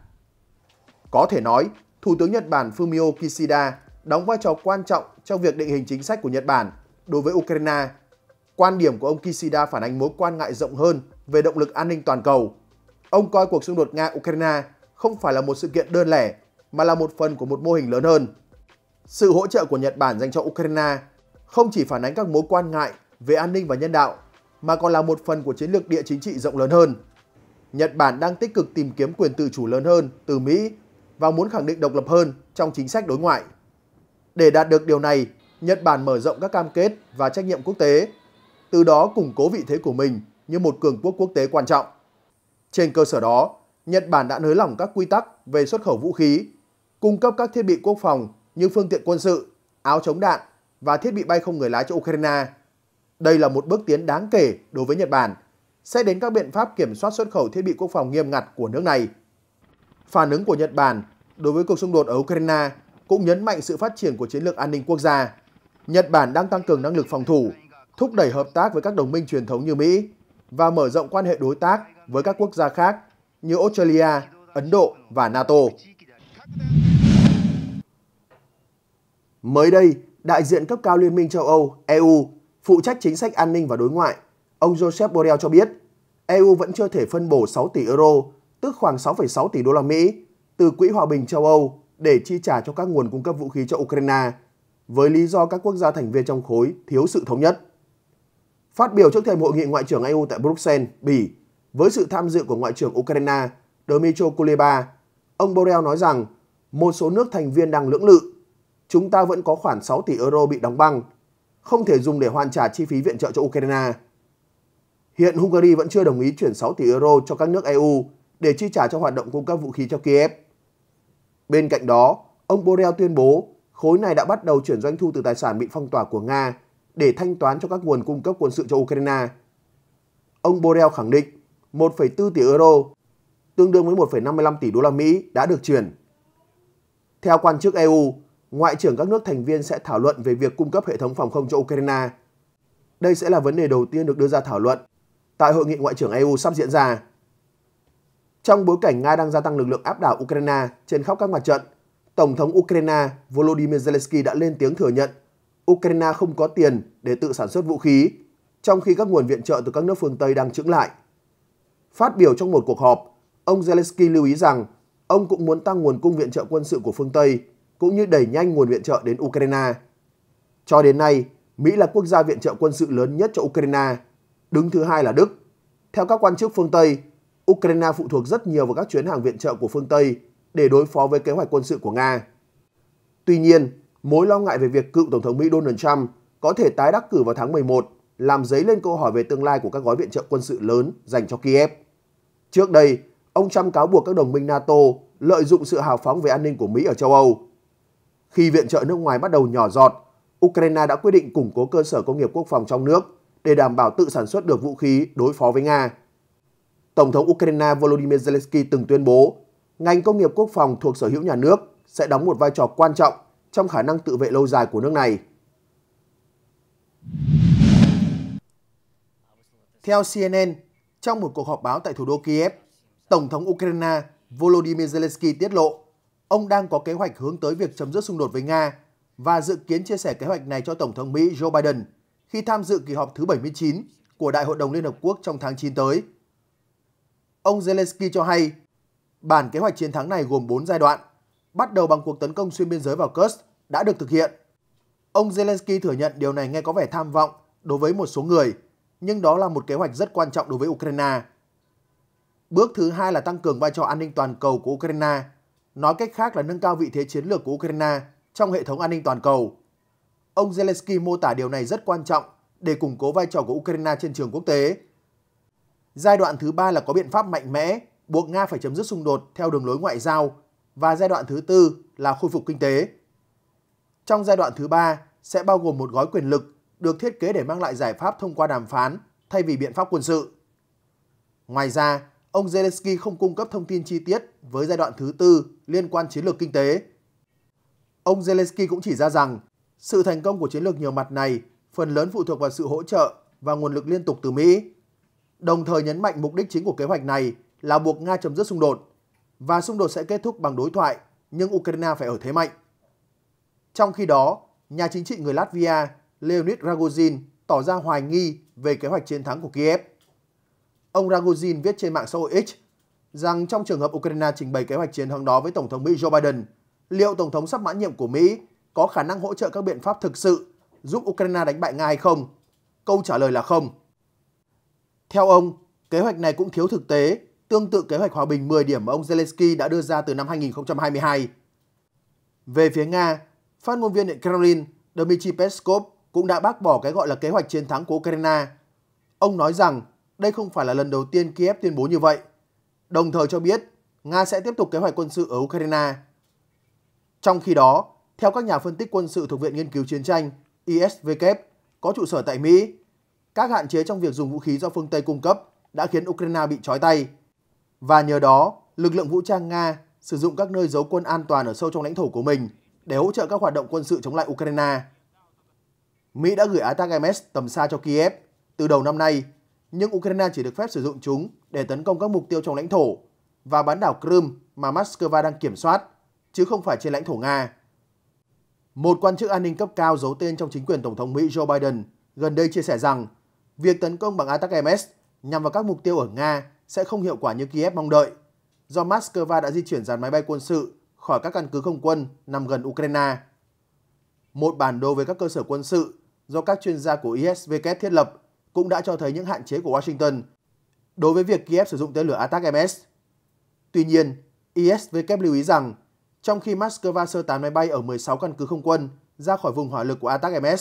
Có thể nói, Thủ tướng Nhật Bản Fumio Kishida đóng vai trò quan trọng trong việc định hình chính sách của Nhật Bản đối với Ukraine. Quan điểm của ông Kishida phản ánh mối quan ngại rộng hơn về động lực an ninh toàn cầu. Ông coi cuộc xung đột Nga-Ukraine không phải là một sự kiện đơn lẻ mà là một phần của một mô hình lớn hơn. Sự hỗ trợ của Nhật Bản dành cho Ukraine không chỉ phản ánh các mối quan ngại về an ninh và nhân đạo mà còn là một phần của chiến lược địa chính trị rộng lớn hơn. Nhật Bản đang tích cực tìm kiếm quyền tự chủ lớn hơn từ Mỹ và muốn khẳng định độc lập hơn trong chính sách đối ngoại. Để đạt được điều này, Nhật Bản mở rộng các cam kết và trách nhiệm quốc tế, từ đó củng cố vị thế của mình như một cường quốc quốc tế quan trọng. Trên cơ sở đó, Nhật Bản đã nới lỏng các quy tắc về xuất khẩu vũ khí, cung cấp các thiết bị quốc phòng như phương tiện quân sự, áo chống đạn và thiết bị bay không người lái cho Ukraine. Đây là một bước tiến đáng kể đối với Nhật Bản, sẽ đến các biện pháp kiểm soát xuất khẩu thiết bị quốc phòng nghiêm ngặt của nước này. Phản ứng của Nhật Bản đối với cuộc xung đột ở Ukraine cũng nhấn mạnh sự phát triển của chiến lược an ninh quốc gia. Nhật Bản đang tăng cường năng lực phòng thủ, thúc đẩy hợp tác với các đồng minh truyền thống như Mỹ, và mở rộng quan hệ đối tác với các quốc gia khác như Australia, Ấn Độ và NATO. Mới đây, đại diện cấp cao Liên minh châu Âu, EU, phụ trách chính sách an ninh và đối ngoại, ông Joseph Borrell cho biết, EU vẫn chưa thể phân bổ 6 tỷ euro, tức khoảng 6,6 tỷ đô la Mỹ, từ Quỹ Hòa bình châu Âu để chi trả cho các nguồn cung cấp vũ khí cho Ukraine, với lý do các quốc gia thành viên trong khối thiếu sự thống nhất. Phát biểu trước thềm hội nghị Ngoại trưởng EU tại Bruxelles, Bỉ, với sự tham dự của Ngoại trưởng Ukraine Dmytro Kuleba, ông Borrell nói rằng một số nước thành viên đang lưỡng lự. Chúng ta vẫn có khoảng 6 tỷ euro bị đóng băng, không thể dùng để hoàn trả chi phí viện trợ cho Ukraine. Hiện Hungary vẫn chưa đồng ý chuyển 6 tỷ euro cho các nước EU để chi trả cho hoạt động cung cấp vũ khí cho Kiev. Bên cạnh đó, ông Borrell tuyên bố khối này đã bắt đầu chuyển doanh thu từ tài sản bị phong tỏa của Nga để thanh toán cho các nguồn cung cấp quân sự cho Ukraine. Ông Borrell khẳng định 1,4 tỷ euro, tương đương với 1,55 tỷ đô la Mỹ đã được chuyển. Theo quan chức EU, ngoại trưởng các nước thành viên sẽ thảo luận về việc cung cấp hệ thống phòng không cho Ukraine. Đây sẽ là vấn đề đầu tiên được đưa ra thảo luận tại hội nghị ngoại trưởng EU sắp diễn ra. Trong bối cảnh Nga đang gia tăng lực lượng áp đảo Ukraine trên khắp các mặt trận, Tổng thống Ukraine Volodymyr Zelensky đã lên tiếng thừa nhận Ukraine không có tiền để tự sản xuất vũ khí, trong khi các nguồn viện trợ từ các nước phương Tây đang chững lại. Phát biểu trong một cuộc họp, ông Zelensky lưu ý rằng ông cũng muốn tăng nguồn cung viện trợ quân sự của phương Tây, cũng như đẩy nhanh nguồn viện trợ đến Ukraine. Cho đến nay, Mỹ là quốc gia viện trợ quân sự lớn nhất cho Ukraine, đứng thứ hai là Đức. Theo các quan chức phương Tây, Ukraine phụ thuộc rất nhiều vào các chuyến hàng viện trợ của phương Tây để đối phó với kế hoạch quân sự của Nga. Tuy nhiên, mối lo ngại về việc cựu Tổng thống Mỹ Donald Trump có thể tái đắc cử vào tháng 11 làm dấy lên câu hỏi về tương lai của các gói viện trợ quân sự lớn dành cho Kiev. Trước đây, ông Trump cáo buộc các đồng minh NATO lợi dụng sự hào phóng về an ninh của Mỹ ở châu Âu. Khi viện trợ nước ngoài bắt đầu nhỏ giọt, Ukraine đã quyết định củng cố cơ sở công nghiệp quốc phòng trong nước để đảm bảo tự sản xuất được vũ khí đối phó với Nga. Tổng thống Ukraine Volodymyr Zelensky từng tuyên bố, ngành công nghiệp quốc phòng thuộc sở hữu nhà nước sẽ đóng một vai trò quan trọng trong khả năng tự vệ lâu dài của nước này. Theo CNN, trong một cuộc họp báo tại thủ đô Kiev, Tổng thống Ukraine Volodymyr Zelensky tiết lộ ông đang có kế hoạch hướng tới việc chấm dứt xung đột với Nga và dự kiến chia sẻ kế hoạch này cho Tổng thống Mỹ Joe Biden khi tham dự kỳ họp thứ 79 của Đại hội đồng Liên Hợp Quốc trong tháng 9 tới. Ông Zelensky cho hay, bản kế hoạch chiến thắng này gồm 4 giai đoạn, bắt đầu bằng cuộc tấn công xuyên biên giới vào Kursk, đã được thực hiện. Ông Zelensky thừa nhận điều này nghe có vẻ tham vọng đối với một số người, nhưng đó là một kế hoạch rất quan trọng đối với Ukraine. Bước thứ hai là tăng cường vai trò an ninh toàn cầu của Ukraine, nói cách khác là nâng cao vị thế chiến lược của Ukraine trong hệ thống an ninh toàn cầu. Ông Zelensky mô tả điều này rất quan trọng để củng cố vai trò của Ukraine trên trường quốc tế. Giai đoạn thứ ba là có biện pháp mạnh mẽ buộc Nga phải chấm dứt xung đột theo đường lối ngoại giao và giai đoạn thứ tư là khôi phục kinh tế trong giai đoạn thứ ba sẽ bao gồm một gói quyền lực được thiết kế để mang lại giải pháp thông qua đàm phán thay vì biện pháp quân sự. Ngoài ra, ông Zelensky không cung cấp thông tin chi tiết với giai đoạn thứ tư liên quan chiến lược kinh tế. Ông Zelensky cũng chỉ ra rằng sự thành công của chiến lược nhiều mặt này phần lớn phụ thuộc vào sự hỗ trợ và nguồn lực liên tục từ Mỹ. Đồng thời nhấn mạnh mục đích chính của kế hoạch này là buộc Nga chấm dứt xung đột và xung đột sẽ kết thúc bằng đối thoại nhưng Ukraine phải ở thế mạnh. Trong khi đó, nhà chính trị người Latvia Leonid Ragozin tỏ ra hoài nghi về kế hoạch chiến thắng của Kiev. Ông Ragozin viết trên mạng xã hội X rằng trong trường hợp Ukraine trình bày kế hoạch chiến thắng đó với Tổng thống Mỹ Joe Biden, liệu Tổng thống sắp mãn nhiệm của Mỹ có khả năng hỗ trợ các biện pháp thực sự giúp Ukraine đánh bại Nga hay không? Câu trả lời là không. Theo ông, kế hoạch này cũng thiếu thực tế, tương tự kế hoạch hòa bình 10 điểm mà ông Zelensky đã đưa ra từ năm 2022. Về phía Nga, Phát ngôn viên Điện Kremlin Dmitry Peskov cũng đã bác bỏ cái gọi là kế hoạch chiến thắng của Ukraine. Ông nói rằng đây không phải là lần đầu tiên Kiev tuyên bố như vậy, đồng thời cho biết Nga sẽ tiếp tục kế hoạch quân sự ở Ukraine. Trong khi đó, theo các nhà phân tích quân sự thuộc Viện Nghiên cứu Chiến tranh ISVK có trụ sở tại Mỹ, các hạn chế trong việc dùng vũ khí do phương Tây cung cấp đã khiến Ukraine bị trói tay. Và nhờ đó, lực lượng vũ trang Nga sử dụng các nơi giấu quân an toàn ở sâu trong lãnh thổ của mình để hỗ trợ các hoạt động quân sự chống lại Ukraine. Mỹ đã gửi ATAC MS tầm xa cho Kiev từ đầu năm nay, nhưng Ukraine chỉ được phép sử dụng chúng để tấn công các mục tiêu trong lãnh thổ và bán đảo Crimea mà Moscow đang kiểm soát, chứ không phải trên lãnh thổ Nga. Một quan chức an ninh cấp cao giấu tên trong chính quyền Tổng thống Mỹ Joe Biden gần đây chia sẻ rằng việc tấn công bằng ATAC MS nhằm vào các mục tiêu ở Nga sẽ không hiệu quả như Kiev mong đợi, do Moscow đã di chuyển dàn máy bay quân sự khỏi các căn cứ không quân nằm gần Ukraine. Một bản đồ về các cơ sở quân sự do các chuyên gia của ISVK thiết lập cũng đã cho thấy những hạn chế của Washington đối với việc Kiev sử dụng tên lửa Attack-MS. Tuy nhiên, ISVK lưu ý rằng trong khi Moscow sơ tán máy bay ở 16 căn cứ không quân ra khỏi vùng hỏa lực của Attack-MS,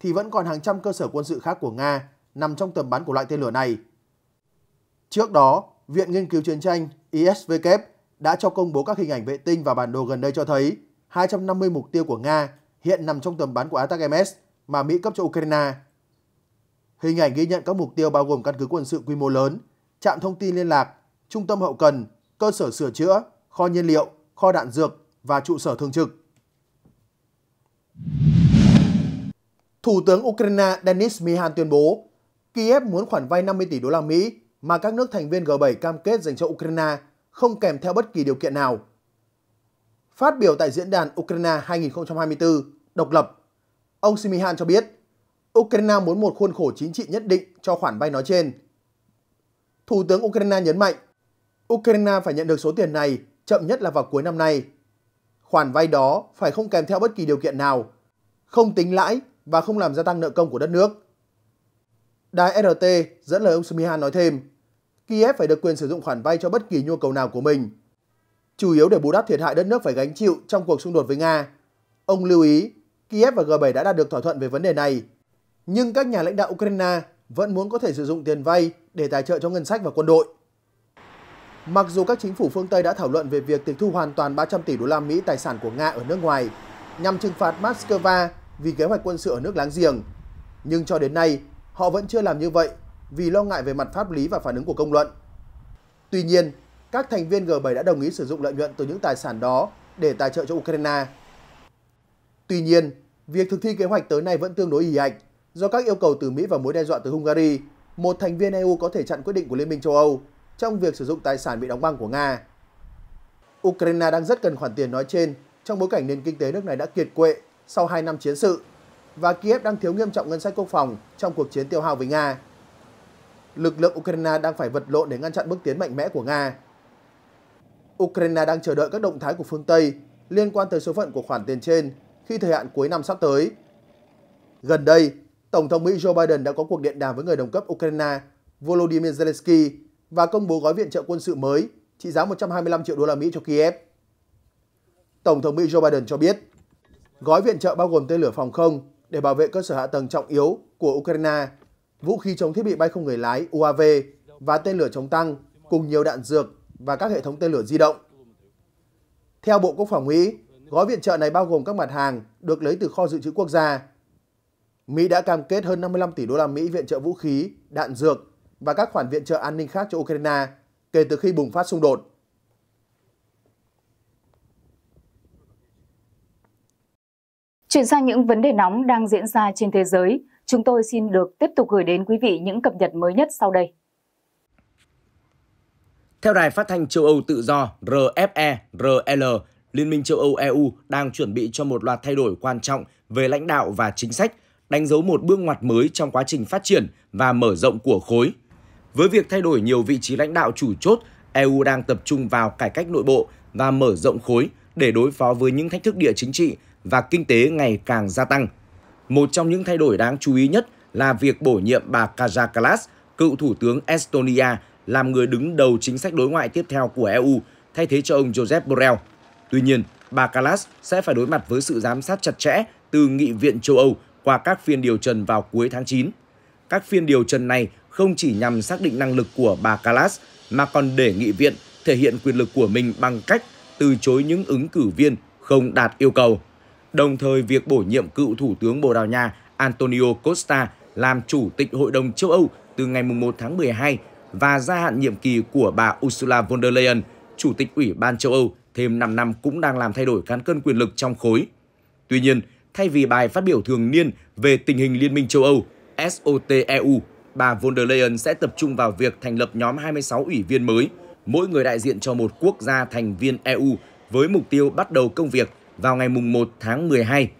thì vẫn còn hàng trăm cơ sở quân sự khác của Nga nằm trong tầm bắn của loại tên lửa này. Trước đó, Viện Nghiên cứu Chiến tranh ISVK đã cho công bố các hình ảnh vệ tinh và bản đồ gần đây cho thấy 250 mục tiêu của Nga hiện nằm trong tầm bắn của MS mà Mỹ cấp cho Ukraine. Hình ảnh ghi nhận các mục tiêu bao gồm căn cứ quân sự quy mô lớn, trạm thông tin liên lạc, trung tâm hậu cần, cơ sở sửa chữa, kho nhiên liệu, kho đạn dược và trụ sở thường trực. Thủ tướng Ukraine Denis Mihan tuyên bố Kiev muốn khoản vay 50 tỷ đô la Mỹ mà các nước thành viên G7 cam kết dành cho Ukraine không kèm theo bất kỳ điều kiện nào. Phát biểu tại diễn đàn Ukraine 2024 độc lập, ông Simihan cho biết Ukraine muốn một khuôn khổ chính trị nhất định cho khoản vay nói trên. Thủ tướng Ukraine nhấn mạnh Ukraine phải nhận được số tiền này chậm nhất là vào cuối năm nay. Khoản vay đó phải không kèm theo bất kỳ điều kiện nào, không tính lãi và không làm gia tăng nợ công của đất nước. Đài RT dẫn lời ông Sumihan nói thêm, Kiev phải được quyền sử dụng khoản vay cho bất kỳ nhu cầu nào của mình, chủ yếu để bù đắp thiệt hại đất nước phải gánh chịu trong cuộc xung đột với Nga. Ông lưu ý, Kiev và G7 đã đạt được thỏa thuận về vấn đề này, nhưng các nhà lãnh đạo Ukraine vẫn muốn có thể sử dụng tiền vay để tài trợ cho ngân sách và quân đội. Mặc dù các chính phủ phương Tây đã thảo luận về việc tịch thu hoàn toàn 300 tỷ đô la Mỹ tài sản của Nga ở nước ngoài nhằm trừng phạt Moscow vì kế hoạch quân sự ở nước láng giềng, nhưng cho đến nay họ vẫn chưa làm như vậy vì lo ngại về mặt pháp lý và phản ứng của công luận. Tuy nhiên, các thành viên G7 đã đồng ý sử dụng lợi nhuận từ những tài sản đó để tài trợ cho Ukraine. Tuy nhiên, việc thực thi kế hoạch tới nay vẫn tương đối ì ạch do các yêu cầu từ Mỹ và mối đe dọa từ Hungary, một thành viên EU có thể chặn quyết định của Liên minh châu Âu trong việc sử dụng tài sản bị đóng băng của Nga. Ukraine đang rất cần khoản tiền nói trên trong bối cảnh nền kinh tế nước này đã kiệt quệ sau 2 năm chiến sự và Kiev đang thiếu nghiêm trọng ngân sách quốc phòng trong cuộc chiến tiêu hao với Nga lực lượng Ukraine đang phải vật lộn để ngăn chặn bước tiến mạnh mẽ của Nga. Ukraine đang chờ đợi các động thái của phương Tây liên quan tới số phận của khoản tiền trên khi thời hạn cuối năm sắp tới. Gần đây, Tổng thống Mỹ Joe Biden đã có cuộc điện đàm với người đồng cấp Ukraine Volodymyr Zelensky và công bố gói viện trợ quân sự mới trị giá 125 triệu đô la Mỹ cho Kiev. Tổng thống Mỹ Joe Biden cho biết, gói viện trợ bao gồm tên lửa phòng không để bảo vệ cơ sở hạ tầng trọng yếu của Ukraine vũ khí chống thiết bị bay không người lái UAV và tên lửa chống tăng cùng nhiều đạn dược và các hệ thống tên lửa di động. Theo Bộ Quốc phòng Mỹ, gói viện trợ này bao gồm các mặt hàng được lấy từ kho dự trữ quốc gia. Mỹ đã cam kết hơn 55 tỷ đô la Mỹ viện trợ vũ khí, đạn dược và các khoản viện trợ an ninh khác cho Ukraine kể từ khi bùng phát xung đột. Chuyển sang những vấn đề nóng đang diễn ra trên thế giới. Chúng tôi xin được tiếp tục gửi đến quý vị những cập nhật mới nhất sau đây. Theo đài phát thanh châu Âu tự do RFE, RL, Liên minh châu Âu EU đang chuẩn bị cho một loạt thay đổi quan trọng về lãnh đạo và chính sách, đánh dấu một bước ngoặt mới trong quá trình phát triển và mở rộng của khối. Với việc thay đổi nhiều vị trí lãnh đạo chủ chốt, EU đang tập trung vào cải cách nội bộ và mở rộng khối để đối phó với những thách thức địa chính trị và kinh tế ngày càng gia tăng – một trong những thay đổi đáng chú ý nhất là việc bổ nhiệm bà Kaja Kallas, cựu thủ tướng Estonia, làm người đứng đầu chính sách đối ngoại tiếp theo của EU, thay thế cho ông Joseph Borrell. Tuy nhiên, bà Kallas sẽ phải đối mặt với sự giám sát chặt chẽ từ Nghị viện châu Âu qua các phiên điều trần vào cuối tháng 9. Các phiên điều trần này không chỉ nhằm xác định năng lực của bà Kallas mà còn để nghị viện thể hiện quyền lực của mình bằng cách từ chối những ứng cử viên không đạt yêu cầu đồng thời việc bổ nhiệm cựu Thủ tướng Bồ Đào Nha Antonio Costa làm Chủ tịch Hội đồng châu Âu từ ngày 1 tháng 12 và gia hạn nhiệm kỳ của bà Ursula von der Leyen, Chủ tịch Ủy ban châu Âu thêm 5 năm cũng đang làm thay đổi cán cân quyền lực trong khối. Tuy nhiên, thay vì bài phát biểu thường niên về tình hình Liên minh châu Âu, SOTEU, bà von der Leyen sẽ tập trung vào việc thành lập nhóm 26 ủy viên mới, mỗi người đại diện cho một quốc gia thành viên EU với mục tiêu bắt đầu công việc vào ngày 1 tháng 12.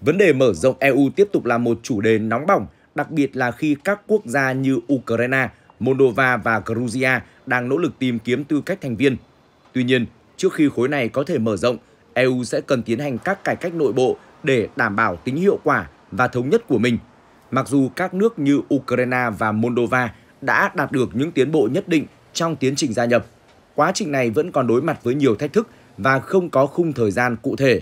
Vấn đề mở rộng EU tiếp tục là một chủ đề nóng bỏng, đặc biệt là khi các quốc gia như Ukraine, Moldova và Georgia đang nỗ lực tìm kiếm tư cách thành viên. Tuy nhiên, trước khi khối này có thể mở rộng, EU sẽ cần tiến hành các cải cách nội bộ để đảm bảo tính hiệu quả và thống nhất của mình. Mặc dù các nước như Ukraine và Moldova đã đạt được những tiến bộ nhất định trong tiến trình gia nhập, quá trình này vẫn còn đối mặt với nhiều thách thức và không có khung thời gian cụ thể.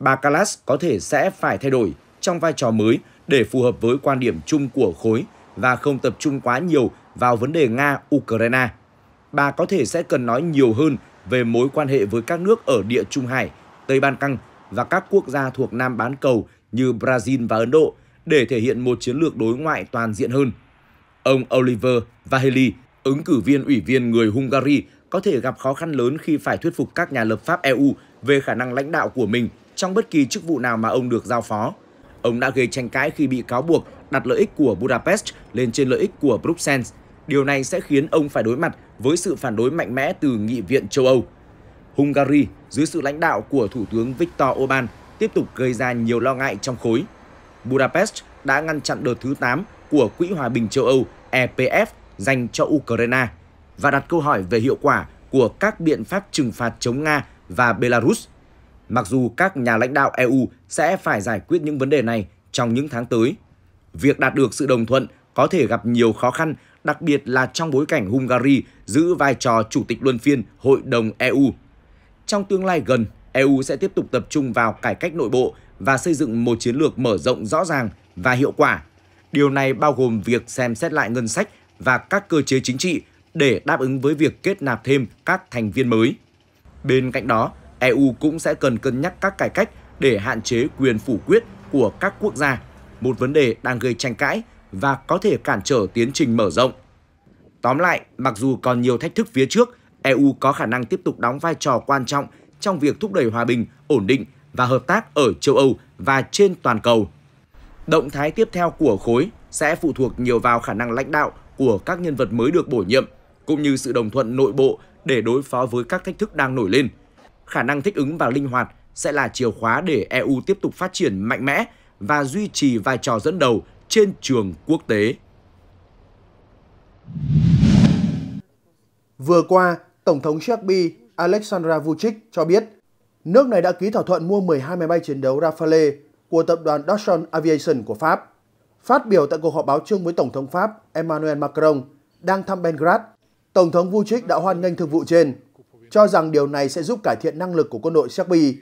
Bà Kalas có thể sẽ phải thay đổi trong vai trò mới để phù hợp với quan điểm chung của khối và không tập trung quá nhiều vào vấn đề Nga-Ukraine. Bà có thể sẽ cần nói nhiều hơn về mối quan hệ với các nước ở địa Trung Hải, Tây Ban Căng và các quốc gia thuộc Nam bán cầu như Brazil và Ấn Độ để thể hiện một chiến lược đối ngoại toàn diện hơn. Ông Oliver Vahely, ứng cử viên ủy viên người Hungary có thể gặp khó khăn lớn khi phải thuyết phục các nhà lập pháp EU về khả năng lãnh đạo của mình trong bất kỳ chức vụ nào mà ông được giao phó. Ông đã gây tranh cãi khi bị cáo buộc đặt lợi ích của Budapest lên trên lợi ích của Bruxelles. Điều này sẽ khiến ông phải đối mặt với sự phản đối mạnh mẽ từ Nghị viện châu Âu. Hungary, dưới sự lãnh đạo của Thủ tướng Viktor Orbán, tiếp tục gây ra nhiều lo ngại trong khối. Budapest đã ngăn chặn đợt thứ 8 của Quỹ Hòa bình châu Âu EPF dành cho Ukraine và đặt câu hỏi về hiệu quả của các biện pháp trừng phạt chống Nga và Belarus. Mặc dù các nhà lãnh đạo EU sẽ phải giải quyết những vấn đề này trong những tháng tới, việc đạt được sự đồng thuận có thể gặp nhiều khó khăn, đặc biệt là trong bối cảnh Hungary giữ vai trò chủ tịch luân phiên Hội đồng EU. Trong tương lai gần, EU sẽ tiếp tục tập trung vào cải cách nội bộ và xây dựng một chiến lược mở rộng rõ ràng và hiệu quả. Điều này bao gồm việc xem xét lại ngân sách và các cơ chế chính trị để đáp ứng với việc kết nạp thêm các thành viên mới. Bên cạnh đó, EU cũng sẽ cần cân nhắc các cải cách để hạn chế quyền phủ quyết của các quốc gia, một vấn đề đang gây tranh cãi và có thể cản trở tiến trình mở rộng. Tóm lại, mặc dù còn nhiều thách thức phía trước, EU có khả năng tiếp tục đóng vai trò quan trọng trong việc thúc đẩy hòa bình, ổn định và hợp tác ở châu Âu và trên toàn cầu. Động thái tiếp theo của khối sẽ phụ thuộc nhiều vào khả năng lãnh đạo của các nhân vật mới được bổ nhiệm cũng như sự đồng thuận nội bộ để đối phó với các thách thức đang nổi lên. Khả năng thích ứng và linh hoạt sẽ là chìa khóa để EU tiếp tục phát triển mạnh mẽ và duy trì vai trò dẫn đầu trên trường quốc tế. Vừa qua, Tổng thống Serbia Aleksandar Vučić cho biết nước này đã ký thỏa thuận mua 12 máy bay chiến đấu Rafale của tập đoàn Dassault Aviation của Pháp. Phát biểu tại cuộc họp báo chung với Tổng thống Pháp Emmanuel Macron đang thăm Belgrade, Tổng thống Vučić đã hoan nghênh thương vụ trên, cho rằng điều này sẽ giúp cải thiện năng lực của quân đội Serbia.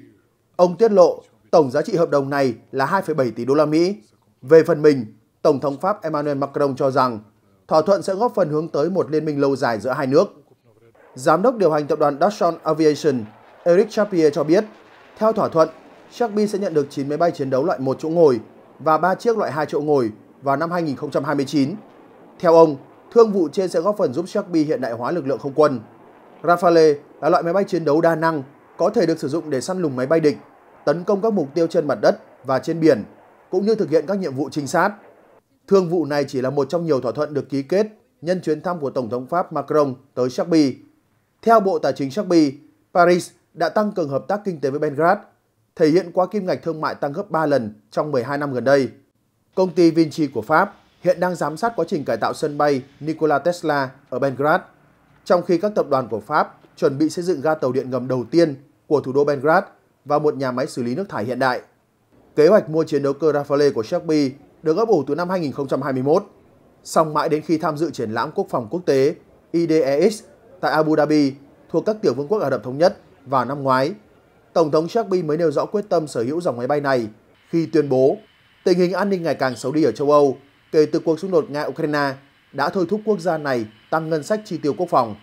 Ông tiết lộ tổng giá trị hợp đồng này là 2,7 tỷ đô la Mỹ. Về phần mình, Tổng thống Pháp Emmanuel Macron cho rằng thỏa thuận sẽ góp phần hướng tới một liên minh lâu dài giữa hai nước. Giám đốc điều hành tập đoàn Dassault Aviation Eric Chapier cho biết, theo thỏa thuận, Serbia sẽ nhận được 9 máy bay chiến đấu loại 1 chỗ ngồi và 3 chiếc loại 2 chỗ ngồi vào năm 2029. Theo ông, Thương vụ trên sẽ góp phần giúp Sharpie hiện đại hóa lực lượng không quân. Rafale là loại máy bay chiến đấu đa năng, có thể được sử dụng để săn lùng máy bay địch, tấn công các mục tiêu trên mặt đất và trên biển, cũng như thực hiện các nhiệm vụ trinh sát. Thương vụ này chỉ là một trong nhiều thỏa thuận được ký kết nhân chuyến thăm của Tổng thống Pháp Macron tới Serbia. Theo Bộ Tài chính Serbia, Paris đã tăng cường hợp tác kinh tế với Belgrade, thể hiện qua kim ngạch thương mại tăng gấp 3 lần trong 12 năm gần đây. Công ty Vinci của Pháp hiện đang giám sát quá trình cải tạo sân bay Nikola Tesla ở Belgrade, trong khi các tập đoàn của Pháp chuẩn bị xây dựng ga tàu điện ngầm đầu tiên của thủ đô Belgrade và một nhà máy xử lý nước thải hiện đại. Kế hoạch mua chiến đấu cơ Rafale của Shelby được ấp ủ từ năm 2021, song mãi đến khi tham dự triển lãm quốc phòng quốc tế IDEX tại Abu Dhabi thuộc các tiểu vương quốc Ả Rập Thống Nhất vào năm ngoái, Tổng thống Shelby mới nêu rõ quyết tâm sở hữu dòng máy bay này khi tuyên bố tình hình an ninh ngày càng xấu đi ở châu Âu kể từ cuộc xung đột Nga-Ukraine đã thôi thúc quốc gia này tăng ngân sách chi tiêu quốc phòng.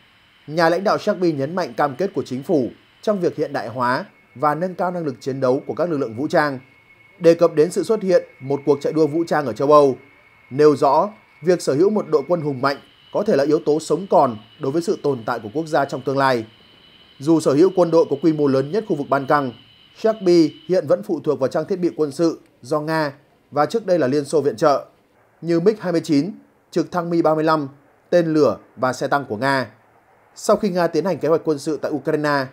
Nhà lãnh đạo Serbi nhấn mạnh cam kết của chính phủ trong việc hiện đại hóa và nâng cao năng lực chiến đấu của các lực lượng vũ trang, đề cập đến sự xuất hiện một cuộc chạy đua vũ trang ở châu Âu, nêu rõ việc sở hữu một đội quân hùng mạnh có thể là yếu tố sống còn đối với sự tồn tại của quốc gia trong tương lai. Dù sở hữu quân đội có quy mô lớn nhất khu vực Ban Căng, Serbia hiện vẫn phụ thuộc vào trang thiết bị quân sự do Nga và trước đây là Liên Xô viện trợ như MiG-29, trực thăng Mi-35, tên lửa và xe tăng của Nga. Sau khi Nga tiến hành kế hoạch quân sự tại Ukraine,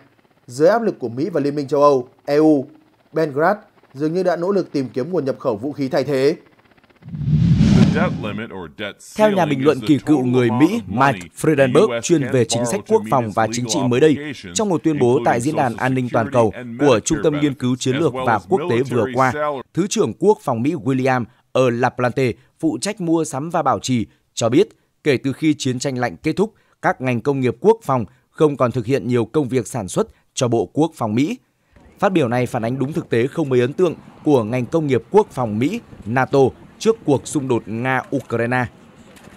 dưới áp lực của Mỹ và Liên minh châu Âu, EU, Belgrad dường như đã nỗ lực tìm kiếm nguồn nhập khẩu vũ khí thay thế. Theo nhà bình luận kỳ cựu người Mỹ Mike Friedenberg chuyên về chính sách quốc phòng và chính trị mới đây, trong một tuyên bố tại Diễn đàn An ninh Toàn cầu của Trung tâm Nghiên cứu Chiến lược và Quốc tế vừa qua, Thứ trưởng Quốc phòng Mỹ William ở e. La Plante phụ trách mua sắm và bảo trì, cho biết kể từ khi chiến tranh lạnh kết thúc, các ngành công nghiệp quốc phòng không còn thực hiện nhiều công việc sản xuất cho Bộ Quốc phòng Mỹ. Phát biểu này phản ánh đúng thực tế không mấy ấn tượng của ngành công nghiệp quốc phòng Mỹ, NATO trước cuộc xung đột Nga-Ukraine.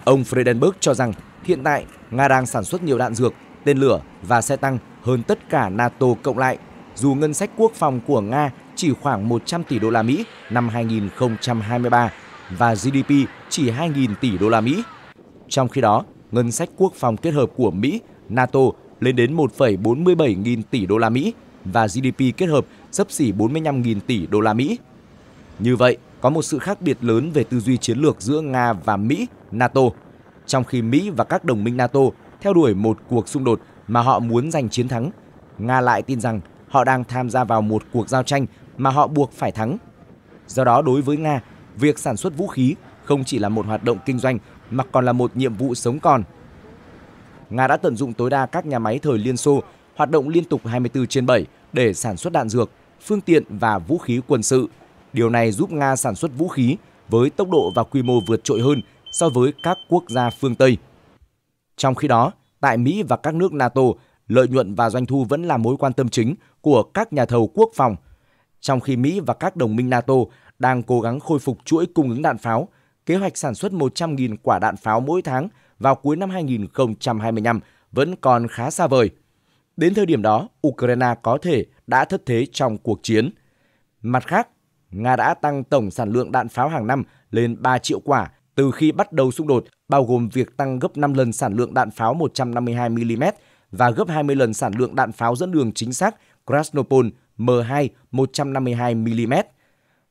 Ông Fredenberg cho rằng hiện tại Nga đang sản xuất nhiều đạn dược, tên lửa và xe tăng hơn tất cả NATO cộng lại, dù ngân sách quốc phòng của Nga chỉ khoảng 100 tỷ đô la Mỹ năm 2023 và GDP chỉ 2.000 tỷ đô la Mỹ. Trong khi đó, ngân sách quốc phòng kết hợp của Mỹ, NATO lên đến 1,47 nghìn tỷ đô la Mỹ và GDP kết hợp sấp xỉ 45 nghìn tỷ đô la Mỹ. Như vậy, có một sự khác biệt lớn về tư duy chiến lược giữa Nga và Mỹ, NATO. Trong khi Mỹ và các đồng minh NATO theo đuổi một cuộc xung đột mà họ muốn giành chiến thắng, Nga lại tin rằng họ đang tham gia vào một cuộc giao tranh mà họ buộc phải thắng. Do đó đối với Nga, việc sản xuất vũ khí không chỉ là một hoạt động kinh doanh mà còn là một nhiệm vụ sống còn. Nga đã tận dụng tối đa các nhà máy thời Liên Xô hoạt động liên tục 24 trên 7 để sản xuất đạn dược, phương tiện và vũ khí quân sự. Điều này giúp Nga sản xuất vũ khí với tốc độ và quy mô vượt trội hơn so với các quốc gia phương Tây. Trong khi đó, tại Mỹ và các nước NATO, lợi nhuận và doanh thu vẫn là mối quan tâm chính của các nhà thầu quốc phòng. Trong khi Mỹ và các đồng minh NATO đang cố gắng khôi phục chuỗi cung ứng đạn pháo, kế hoạch sản xuất 100.000 quả đạn pháo mỗi tháng vào cuối năm 2025 vẫn còn khá xa vời. Đến thời điểm đó, Ukraine có thể đã thất thế trong cuộc chiến. Mặt khác, Nga đã tăng tổng sản lượng đạn pháo hàng năm lên 3 triệu quả từ khi bắt đầu xung đột, bao gồm việc tăng gấp 5 lần sản lượng đạn pháo 152mm và gấp 20 lần sản lượng đạn pháo dẫn đường chính xác Krasnopol M2 152mm.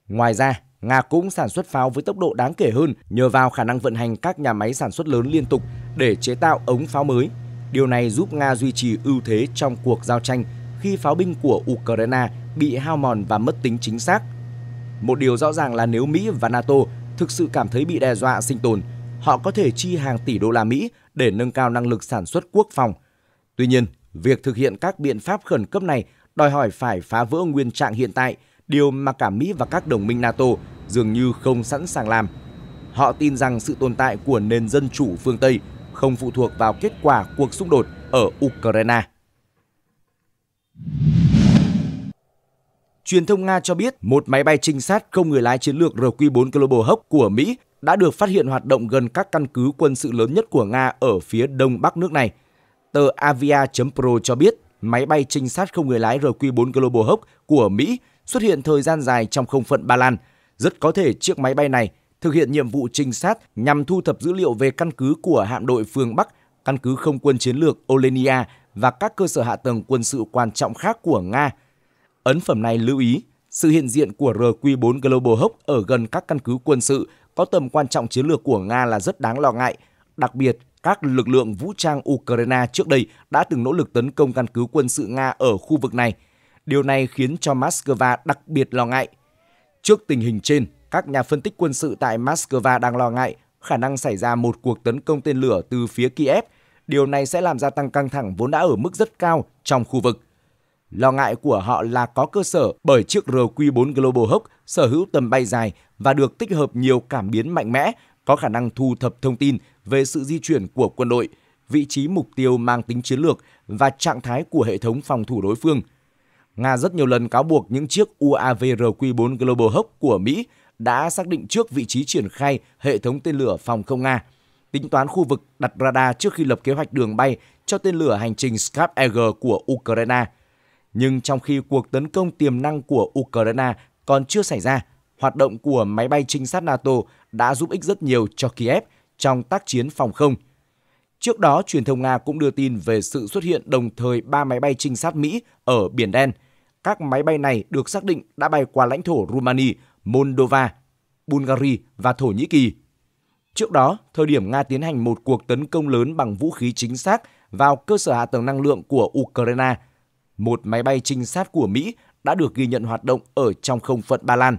Ngoài ra, Nga cũng sản xuất pháo với tốc độ đáng kể hơn nhờ vào khả năng vận hành các nhà máy sản xuất lớn liên tục để chế tạo ống pháo mới. Điều này giúp Nga duy trì ưu thế trong cuộc giao tranh khi pháo binh của Ukraine bị hao mòn và mất tính chính xác. Một điều rõ ràng là nếu Mỹ và NATO thực sự cảm thấy bị đe dọa sinh tồn, họ có thể chi hàng tỷ đô la Mỹ để nâng cao năng lực sản xuất quốc phòng. Tuy nhiên, việc thực hiện các biện pháp khẩn cấp này đòi hỏi phải phá vỡ nguyên trạng hiện tại – điều mà cả Mỹ và các đồng minh NATO dường như không sẵn sàng làm. Họ tin rằng sự tồn tại của nền dân chủ phương Tây không phụ thuộc vào kết quả cuộc xung đột ở Ukraine. Truyền thông Nga cho biết một máy bay trinh sát không người lái chiến lược RQ-4 Global hawk của Mỹ đã được phát hiện hoạt động gần các căn cứ quân sự lớn nhất của Nga ở phía đông bắc nước này. Tờ avia.pro cho biết máy bay trinh sát không người lái RQ-4 Global Hawk của Mỹ xuất hiện thời gian dài trong không phận Ba Lan. Rất có thể chiếc máy bay này thực hiện nhiệm vụ trinh sát nhằm thu thập dữ liệu về căn cứ của hạm đội phương Bắc, căn cứ không quân chiến lược Olenia và các cơ sở hạ tầng quân sự quan trọng khác của Nga. Ấn phẩm này lưu ý sự hiện diện của RQ4 Global Hawk ở gần các căn cứ quân sự có tầm quan trọng chiến lược của Nga là rất đáng lo ngại. Đặc biệt, các lực lượng vũ trang Ukraine trước đây đã từng nỗ lực tấn công căn cứ quân sự Nga ở khu vực này – Điều này khiến cho Moscow đặc biệt lo ngại. Trước tình hình trên, các nhà phân tích quân sự tại Moscow đang lo ngại khả năng xảy ra một cuộc tấn công tên lửa từ phía Kiev. Điều này sẽ làm gia tăng căng thẳng vốn đã ở mức rất cao trong khu vực. Lo ngại của họ là có cơ sở bởi chiếc RQ-4 Global Hawk sở hữu tầm bay dài và được tích hợp nhiều cảm biến mạnh mẽ, có khả năng thu thập thông tin về sự di chuyển của quân đội, vị trí mục tiêu mang tính chiến lược và trạng thái của hệ thống phòng thủ đối phương – Nga rất nhiều lần cáo buộc những chiếc UAV RQ-4 Global Hawk của Mỹ đã xác định trước vị trí triển khai hệ thống tên lửa phòng không Nga, tính toán khu vực đặt radar trước khi lập kế hoạch đường bay cho tên lửa hành trình Scap Eagle của Ukraine. Nhưng trong khi cuộc tấn công tiềm năng của Ukraine còn chưa xảy ra, hoạt động của máy bay trinh sát NATO đã giúp ích rất nhiều cho Kiev trong tác chiến phòng không. Trước đó, truyền thông Nga cũng đưa tin về sự xuất hiện đồng thời ba máy bay trinh sát Mỹ ở Biển Đen – các máy bay này được xác định đã bay qua lãnh thổ Rumani, Moldova, Bulgaria và Thổ Nhĩ Kỳ. Trước đó, thời điểm Nga tiến hành một cuộc tấn công lớn bằng vũ khí chính xác vào cơ sở hạ tầng năng lượng của Ukraine, một máy bay trinh sát của Mỹ đã được ghi nhận hoạt động ở trong không phận Ba Lan.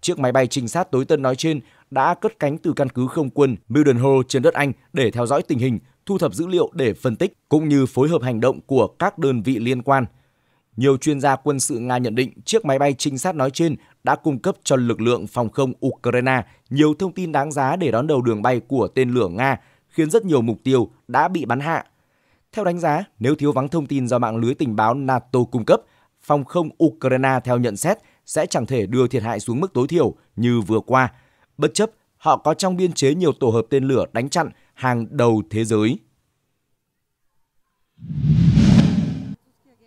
Chiếc máy bay trinh sát tối tân nói trên đã cất cánh từ căn cứ không quân Mildenhall trên đất Anh để theo dõi tình hình, thu thập dữ liệu để phân tích cũng như phối hợp hành động của các đơn vị liên quan – nhiều chuyên gia quân sự Nga nhận định chiếc máy bay trinh sát nói trên đã cung cấp cho lực lượng phòng không Ukraine nhiều thông tin đáng giá để đón đầu đường bay của tên lửa Nga, khiến rất nhiều mục tiêu đã bị bắn hạ. Theo đánh giá, nếu thiếu vắng thông tin do mạng lưới tình báo NATO cung cấp, phòng không Ukraine theo nhận xét sẽ chẳng thể đưa thiệt hại xuống mức tối thiểu như vừa qua, bất chấp họ có trong biên chế nhiều tổ hợp tên lửa đánh chặn hàng đầu thế giới.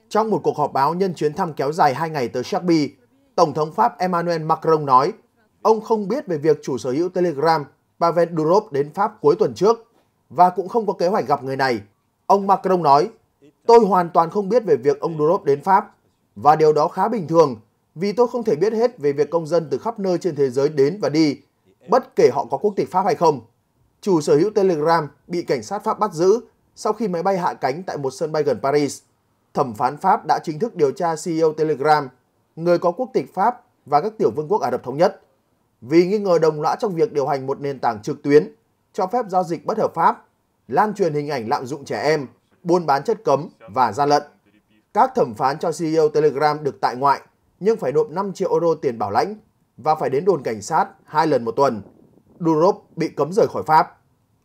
Trong một cuộc họp báo nhân chuyến thăm kéo dài 2 ngày tới Serbia, Tổng thống Pháp Emmanuel Macron nói ông không biết về việc chủ sở hữu Telegram Pavel Durov đến Pháp cuối tuần trước và cũng không có kế hoạch gặp người này. Ông Macron nói, tôi hoàn toàn không biết về việc ông Durov đến Pháp và điều đó khá bình thường vì tôi không thể biết hết về việc công dân từ khắp nơi trên thế giới đến và đi, bất kể họ có quốc tịch Pháp hay không. Chủ sở hữu Telegram bị cảnh sát Pháp bắt giữ sau khi máy bay hạ cánh tại một sân bay gần Paris thẩm phán Pháp đã chính thức điều tra CEO Telegram, người có quốc tịch Pháp và các tiểu vương quốc Ả Rập Thống Nhất, vì nghi ngờ đồng lõa trong việc điều hành một nền tảng trực tuyến cho phép giao dịch bất hợp pháp, lan truyền hình ảnh lạm dụng trẻ em, buôn bán chất cấm và gian lận. Các thẩm phán cho CEO Telegram được tại ngoại nhưng phải nộp 5 triệu euro tiền bảo lãnh và phải đến đồn cảnh sát hai lần một tuần. Durov bị cấm rời khỏi Pháp.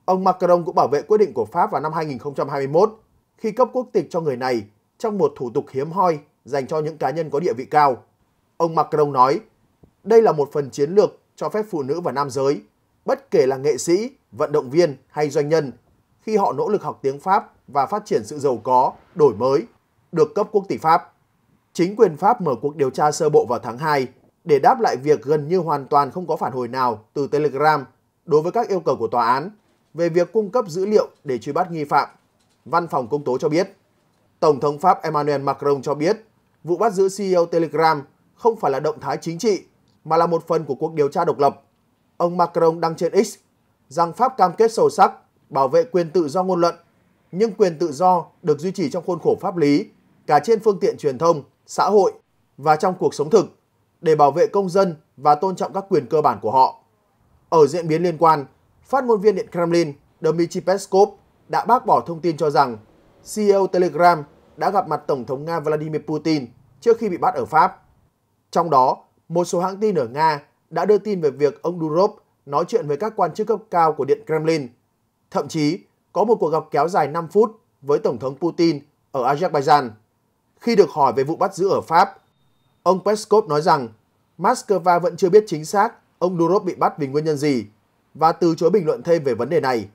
Ông Macron cũng bảo vệ quyết định của Pháp vào năm 2021 khi cấp quốc tịch cho người này trong một thủ tục hiếm hoi dành cho những cá nhân có địa vị cao. Ông Macron nói, đây là một phần chiến lược cho phép phụ nữ và nam giới, bất kể là nghệ sĩ, vận động viên hay doanh nhân, khi họ nỗ lực học tiếng Pháp và phát triển sự giàu có, đổi mới, được cấp quốc tỷ Pháp. Chính quyền Pháp mở cuộc điều tra sơ bộ vào tháng 2 để đáp lại việc gần như hoàn toàn không có phản hồi nào từ Telegram đối với các yêu cầu của tòa án về việc cung cấp dữ liệu để truy bắt nghi phạm. Văn phòng công tố cho biết. Tổng thống Pháp Emmanuel Macron cho biết vụ bắt giữ CEO Telegram không phải là động thái chính trị mà là một phần của cuộc điều tra độc lập. Ông Macron đăng trên X rằng Pháp cam kết sâu sắc bảo vệ quyền tự do ngôn luận, nhưng quyền tự do được duy trì trong khuôn khổ pháp lý, cả trên phương tiện truyền thông, xã hội và trong cuộc sống thực để bảo vệ công dân và tôn trọng các quyền cơ bản của họ. Ở diễn biến liên quan, phát ngôn viên Điện Kremlin Dmitry Peskov đã bác bỏ thông tin cho rằng CEO Telegram đã gặp mặt Tổng thống Nga Vladimir Putin trước khi bị bắt ở Pháp. Trong đó, một số hãng tin ở Nga đã đưa tin về việc ông Durov nói chuyện với các quan chức cấp cao của Điện Kremlin. Thậm chí, có một cuộc gặp kéo dài 5 phút với Tổng thống Putin ở Azerbaijan. Khi được hỏi về vụ bắt giữ ở Pháp, ông Peskov nói rằng Moscow vẫn chưa biết chính xác ông Durov bị bắt vì nguyên nhân gì và từ chối bình luận thêm về vấn đề này.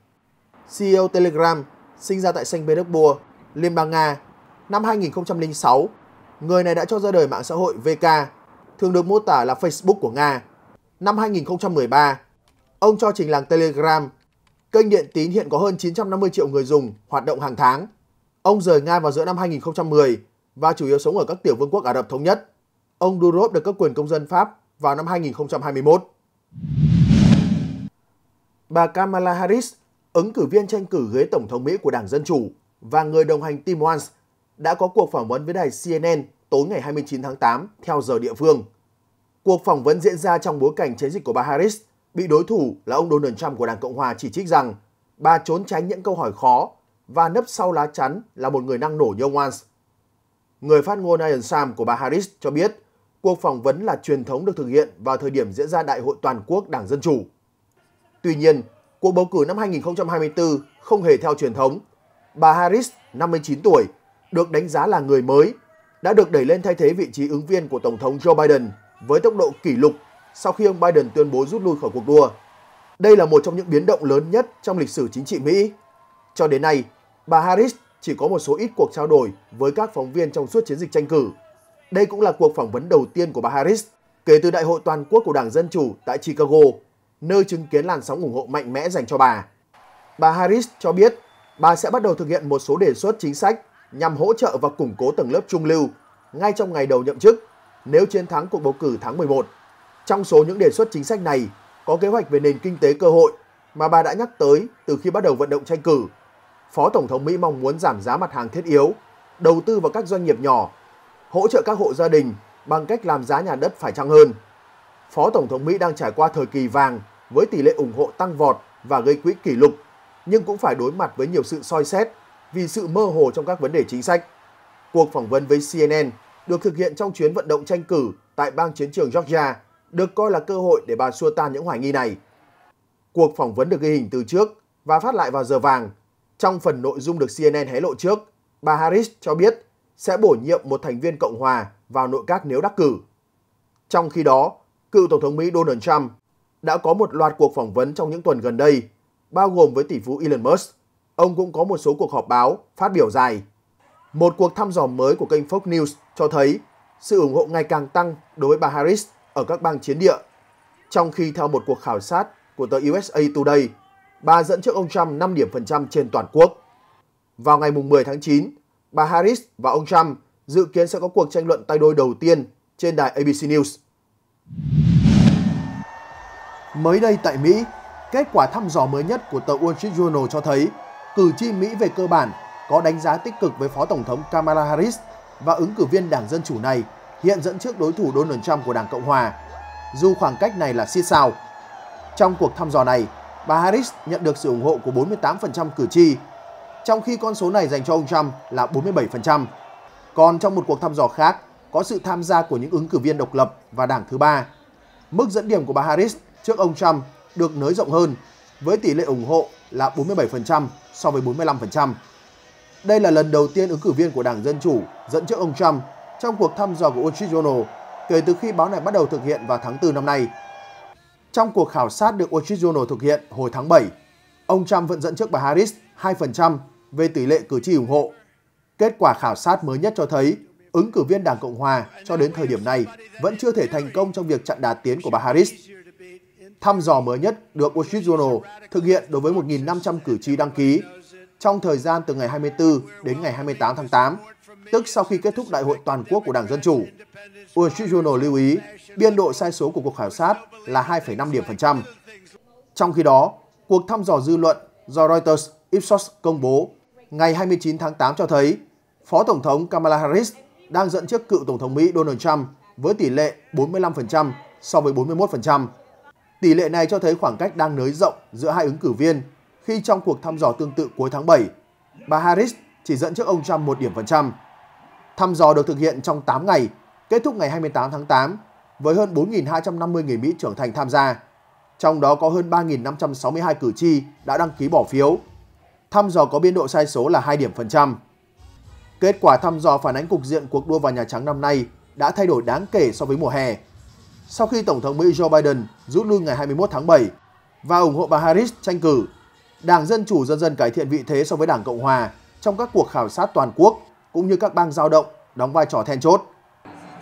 CEO Telegram sinh ra tại Saint Petersburg, Liên bang Nga. Năm 2006, người này đã cho ra đời mạng xã hội VK, thường được mô tả là Facebook của Nga. Năm 2013, ông cho trình làng Telegram, kênh điện tín hiện có hơn 950 triệu người dùng hoạt động hàng tháng. Ông rời Nga vào giữa năm 2010 và chủ yếu sống ở các tiểu vương quốc Ả Rập Thống Nhất. Ông Durov được cấp quyền công dân Pháp vào năm 2021. Bà Kamala Harris ứng cử viên tranh cử ghế Tổng thống Mỹ của Đảng Dân Chủ và người đồng hành Tim Walz đã có cuộc phỏng vấn với đài CNN tối ngày 29 tháng 8 theo giờ địa phương. Cuộc phỏng vấn diễn ra trong bối cảnh chiến dịch của bà Harris bị đối thủ là ông Donald Trump của Đảng Cộng Hòa chỉ trích rằng bà trốn tránh những câu hỏi khó và nấp sau lá chắn là một người năng nổ như ông Walz. Người phát ngôn Ian Sam của bà Harris cho biết cuộc phỏng vấn là truyền thống được thực hiện vào thời điểm diễn ra Đại hội Toàn quốc Đảng Dân Chủ. Tuy nhiên, cuộc bầu cử năm 2024 không hề theo truyền thống. Bà Harris, 59 tuổi, được đánh giá là người mới, đã được đẩy lên thay thế vị trí ứng viên của Tổng thống Joe Biden với tốc độ kỷ lục sau khi ông Biden tuyên bố rút lui khỏi cuộc đua. Đây là một trong những biến động lớn nhất trong lịch sử chính trị Mỹ. Cho đến nay, bà Harris chỉ có một số ít cuộc trao đổi với các phóng viên trong suốt chiến dịch tranh cử. Đây cũng là cuộc phỏng vấn đầu tiên của bà Harris kể từ Đại hội toàn quốc của Đảng Dân Chủ tại Chicago nơi chứng kiến làn sóng ủng hộ mạnh mẽ dành cho bà. Bà Harris cho biết bà sẽ bắt đầu thực hiện một số đề xuất chính sách nhằm hỗ trợ và củng cố tầng lớp trung lưu ngay trong ngày đầu nhậm chức nếu chiến thắng cuộc bầu cử tháng 11. Trong số những đề xuất chính sách này có kế hoạch về nền kinh tế cơ hội mà bà đã nhắc tới từ khi bắt đầu vận động tranh cử. Phó Tổng thống Mỹ mong muốn giảm giá mặt hàng thiết yếu, đầu tư vào các doanh nghiệp nhỏ, hỗ trợ các hộ gia đình bằng cách làm giá nhà đất phải chăng hơn. Phó Tổng thống Mỹ đang trải qua thời kỳ vàng với tỷ lệ ủng hộ tăng vọt và gây quỹ kỷ lục, nhưng cũng phải đối mặt với nhiều sự soi xét vì sự mơ hồ trong các vấn đề chính sách. Cuộc phỏng vấn với CNN được thực hiện trong chuyến vận động tranh cử tại bang chiến trường Georgia được coi là cơ hội để bà xua tan những hoài nghi này. Cuộc phỏng vấn được ghi hình từ trước và phát lại vào giờ vàng. Trong phần nội dung được CNN hé lộ trước, bà Harris cho biết sẽ bổ nhiệm một thành viên Cộng hòa vào nội các nếu đắc cử. Trong khi đó, cựu Tổng thống Mỹ Donald Trump đã có một loạt cuộc phỏng vấn trong những tuần gần đây, bao gồm với tỷ phú Elon Musk. Ông cũng có một số cuộc họp báo, phát biểu dài. Một cuộc thăm dò mới của kênh Fox News cho thấy sự ủng hộ ngày càng tăng đối với bà Harris ở các bang chiến địa. Trong khi theo một cuộc khảo sát của tờ USA Today, bà dẫn trước ông Trump 5 điểm phần trăm trên toàn quốc. Vào ngày 10 tháng 9, bà Harris và ông Trump dự kiến sẽ có cuộc tranh luận tay đôi đầu tiên trên đài ABC News. Mới đây tại Mỹ, kết quả thăm dò mới nhất của tờ Wall Street Journal cho thấy cử tri Mỹ về cơ bản có đánh giá tích cực với Phó Tổng thống Kamala Harris và ứng cử viên Đảng Dân Chủ này hiện dẫn trước đối thủ Donald Trump của Đảng Cộng Hòa, dù khoảng cách này là siết sao. Trong cuộc thăm dò này, bà Harris nhận được sự ủng hộ của 48% cử tri, trong khi con số này dành cho ông Trump là 47%. Còn trong một cuộc thăm dò khác, có sự tham gia của những ứng cử viên độc lập và đảng thứ ba. Mức dẫn điểm của bà Harris trước ông Trump được nới rộng hơn với tỷ lệ ủng hộ là 47% so với 45%. Đây là lần đầu tiên ứng cử viên của Đảng Dân Chủ dẫn trước ông Trump trong cuộc thăm dò của Wall Street Journal kể từ khi báo này bắt đầu thực hiện vào tháng 4 năm nay. Trong cuộc khảo sát được Wall Street Journal thực hiện hồi tháng 7, ông Trump vẫn dẫn trước bà Harris 2% về tỷ lệ cử tri ủng hộ. Kết quả khảo sát mới nhất cho thấy ứng cử viên Đảng Cộng Hòa cho đến thời điểm này vẫn chưa thể thành công trong việc chặn đà tiến của bà Harris. Thăm dò mới nhất được Wall Street Journal thực hiện đối với 1.500 cử tri đăng ký trong thời gian từ ngày 24 đến ngày 28 tháng 8, tức sau khi kết thúc Đại hội Toàn quốc của Đảng Dân Chủ. Wall Street Journal lưu ý biên độ sai số của cuộc khảo sát là 2,5 điểm phần trăm. Trong khi đó, cuộc thăm dò dư luận do Reuters Ipsos công bố ngày 29 tháng 8 cho thấy Phó Tổng thống Kamala Harris đang dẫn trước cựu Tổng thống Mỹ Donald Trump với tỷ lệ 45% so với 41%. Tỷ lệ này cho thấy khoảng cách đang nới rộng giữa hai ứng cử viên khi trong cuộc thăm dò tương tự cuối tháng 7, bà Harris chỉ dẫn trước ông Trump một điểm phần trăm. Thăm dò được thực hiện trong 8 ngày, kết thúc ngày 28 tháng 8 với hơn 4.250 người Mỹ trưởng thành tham gia, trong đó có hơn 3.562 cử tri đã đăng ký bỏ phiếu. Thăm dò có biên độ sai số là 2 điểm phần trăm. Kết quả thăm dò phản ánh cục diện cuộc đua vào Nhà Trắng năm nay đã thay đổi đáng kể so với mùa hè. Sau khi Tổng thống Mỹ Joe Biden rút lui ngày 21 tháng 7 và ủng hộ bà Harris tranh cử, Đảng Dân Chủ dần dần cải thiện vị thế so với Đảng Cộng Hòa trong các cuộc khảo sát toàn quốc cũng như các bang giao động đóng vai trò then chốt.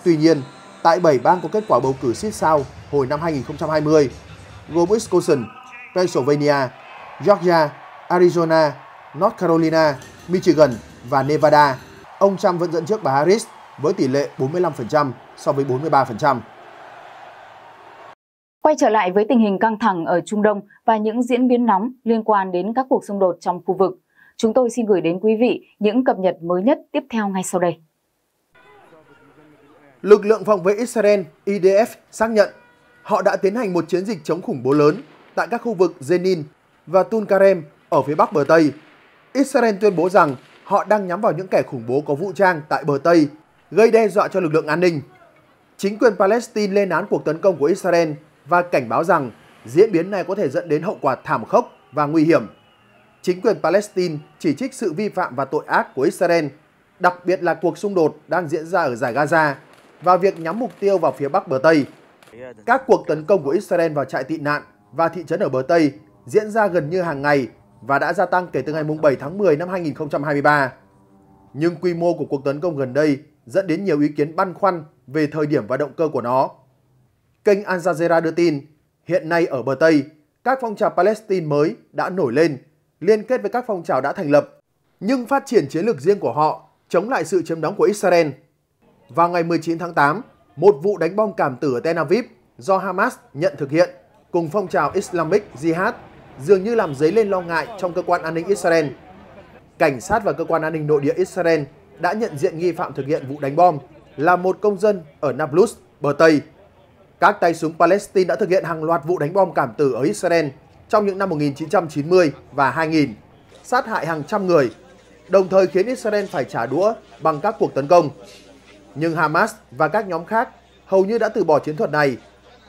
Tuy nhiên, tại 7 bang có kết quả bầu cử xít sao hồi năm 2020, gồm Wisconsin, Pennsylvania, Georgia, Arizona, North Carolina, Michigan và Nevada. Ông Trump vẫn dẫn trước bà Harris với tỷ lệ 45% so với 43%. Quay trở lại với tình hình căng thẳng ở Trung Đông và những diễn biến nóng liên quan đến các cuộc xung đột trong khu vực, chúng tôi xin gửi đến quý vị những cập nhật mới nhất tiếp theo ngay sau đây. Lực lượng phòng vệ Israel IDF xác nhận họ đã tiến hành một chiến dịch chống khủng bố lớn tại các khu vực Jenin và Tulkarem ở phía bắc bờ Tây. Israel tuyên bố rằng họ đang nhắm vào những kẻ khủng bố có vũ trang tại bờ Tây, gây đe dọa cho lực lượng an ninh. Chính quyền Palestine lên án cuộc tấn công của Israel và cảnh báo rằng diễn biến này có thể dẫn đến hậu quả thảm khốc và nguy hiểm. Chính quyền Palestine chỉ trích sự vi phạm và tội ác của Israel, đặc biệt là cuộc xung đột đang diễn ra ở giải Gaza và việc nhắm mục tiêu vào phía bắc bờ Tây. Các cuộc tấn công của Israel vào trại tị nạn và thị trấn ở bờ Tây diễn ra gần như hàng ngày và đã gia tăng kể từ ngày 7 tháng 10 năm 2023. Nhưng quy mô của cuộc tấn công gần đây dẫn đến nhiều ý kiến băn khoăn về thời điểm và động cơ của nó. Kênh Al Jazeera đưa tin, hiện nay ở bờ Tây, các phong trào Palestine mới đã nổi lên, liên kết với các phong trào đã thành lập, nhưng phát triển chiến lược riêng của họ chống lại sự chiếm đóng của Israel. Vào ngày 19 tháng 8, một vụ đánh bom cảm tử ở Tel Aviv do Hamas nhận thực hiện cùng phong trào Islamic Jihad dường như làm dấy lên lo ngại trong cơ quan an ninh Israel. Cảnh sát và cơ quan an ninh nội địa Israel đã nhận diện nghi phạm thực hiện vụ đánh bom là một công dân ở Nablus, bờ Tây. Các tay súng Palestine đã thực hiện hàng loạt vụ đánh bom cảm tử ở Israel trong những năm 1990 và 2000, sát hại hàng trăm người, đồng thời khiến Israel phải trả đũa bằng các cuộc tấn công. Nhưng Hamas và các nhóm khác hầu như đã từ bỏ chiến thuật này.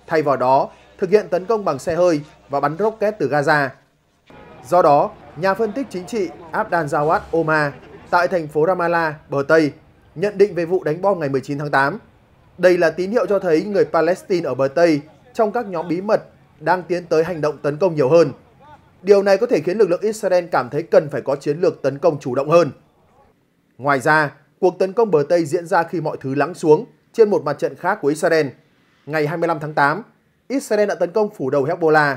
Thay vào đó, thực hiện tấn công bằng xe hơi và bắn rocket từ Gaza. Do đó, nhà phân tích chính trị Abdan Zawad Omar tại thành phố Ramallah, bờ Tây, nhận định về vụ đánh bom ngày 19 tháng 8. Đây là tín hiệu cho thấy người Palestine ở bờ Tây trong các nhóm bí mật đang tiến tới hành động tấn công nhiều hơn. Điều này có thể khiến lực lượng Israel cảm thấy cần phải có chiến lược tấn công chủ động hơn. Ngoài ra, cuộc tấn công bờ Tây diễn ra khi mọi thứ lắng xuống trên một mặt trận khác của Israel. Ngày 25 tháng 8, Israel đã tấn công phủ đầu Hezbollah.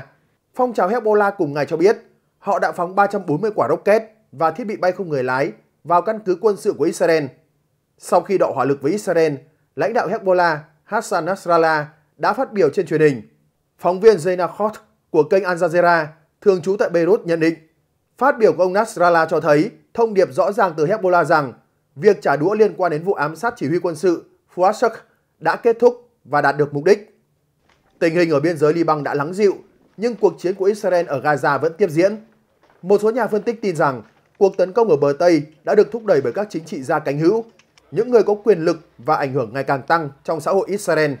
Phong trào Hezbollah cùng ngày cho biết họ đã phóng 340 quả rocket và thiết bị bay không người lái vào căn cứ quân sự của Israel. Sau khi đọ hỏa lực với Israel, lãnh đạo Hezbollah Hassan Nasrallah đã phát biểu trên truyền hình. Phóng viên Zeyna Khot của kênh Al Jazeera thường trú tại Beirut nhận định, phát biểu của ông Nasrallah cho thấy thông điệp rõ ràng từ Hezbollah rằng việc trả đũa liên quan đến vụ ám sát chỉ huy quân sự Fuad Shuk đã kết thúc và đạt được mục đích. Tình hình ở biên giới Liban đã lắng dịu, nhưng cuộc chiến của Israel ở Gaza vẫn tiếp diễn. Một số nhà phân tích tin rằng cuộc tấn công ở bờ Tây đã được thúc đẩy bởi các chính trị gia cánh hữu, những người có quyền lực và ảnh hưởng ngày càng tăng trong xã hội Israel.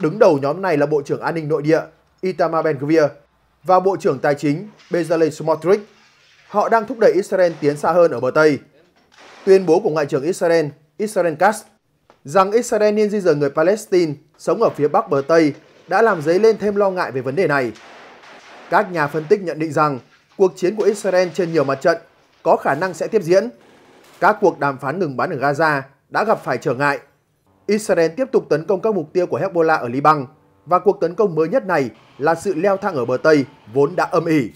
Đứng đầu nhóm này là Bộ trưởng An ninh Nội địa Itamar Ben-Gvir và Bộ trưởng Tài chính Bezalel Smotrich. Họ đang thúc đẩy Israel tiến xa hơn ở bờ Tây. Tuyên bố của Ngoại trưởng Israel Israel Katz rằng Israel nên di dời người Palestine sống ở phía bắc bờ Tây đã làm dấy lên thêm lo ngại về vấn đề này. Các nhà phân tích nhận định rằng cuộc chiến của Israel trên nhiều mặt trận có khả năng sẽ tiếp diễn. Các cuộc đàm phán ngừng bắn ở Gaza đã gặp phải trở ngại. Israel tiếp tục tấn công các mục tiêu của Hezbollah ở Liban và cuộc tấn công mới nhất này là sự leo thang ở bờ Tây vốn đã âm ỉ.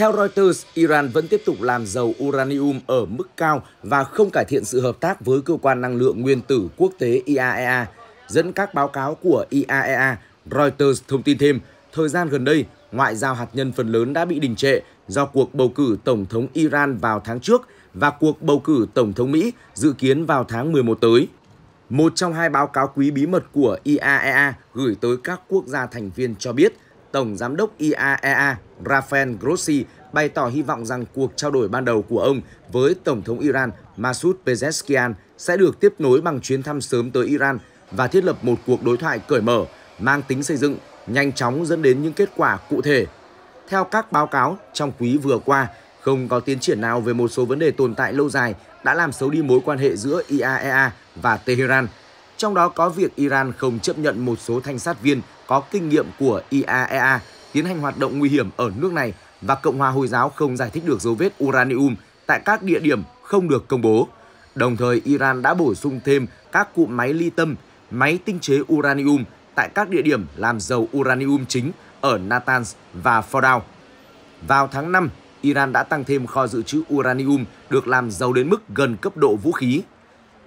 Theo Reuters, Iran vẫn tiếp tục làm dầu uranium ở mức cao và không cải thiện sự hợp tác với cơ quan năng lượng nguyên tử quốc tế IAEA. E dẫn các báo cáo của IAEA, e Reuters thông tin thêm, thời gian gần đây, ngoại giao hạt nhân phần lớn đã bị đình trệ do cuộc bầu cử tổng thống Iran vào tháng trước và cuộc bầu cử tổng thống Mỹ dự kiến vào tháng 11 tới. Một trong hai báo cáo quý bí mật của IAEA e gửi tới các quốc gia thành viên cho biết – Tổng Giám đốc IAEA e Rafael Grossi bày tỏ hy vọng rằng cuộc trao đổi ban đầu của ông với Tổng thống Iran Masoud Pezeshkian sẽ được tiếp nối bằng chuyến thăm sớm tới Iran và thiết lập một cuộc đối thoại cởi mở, mang tính xây dựng, nhanh chóng dẫn đến những kết quả cụ thể. Theo các báo cáo, trong quý vừa qua, không có tiến triển nào về một số vấn đề tồn tại lâu dài đã làm xấu đi mối quan hệ giữa IAEA e và Tehran – trong đó có việc Iran không chấp nhận một số thanh sát viên có kinh nghiệm của IAEA e tiến hành hoạt động nguy hiểm ở nước này và Cộng hòa Hồi giáo không giải thích được dấu vết uranium tại các địa điểm không được công bố. Đồng thời, Iran đã bổ sung thêm các cụm máy ly tâm, máy tinh chế uranium tại các địa điểm làm dầu uranium chính ở Natanz và Fordow. Vào tháng 5, Iran đã tăng thêm kho dự trữ uranium được làm giàu đến mức gần cấp độ vũ khí.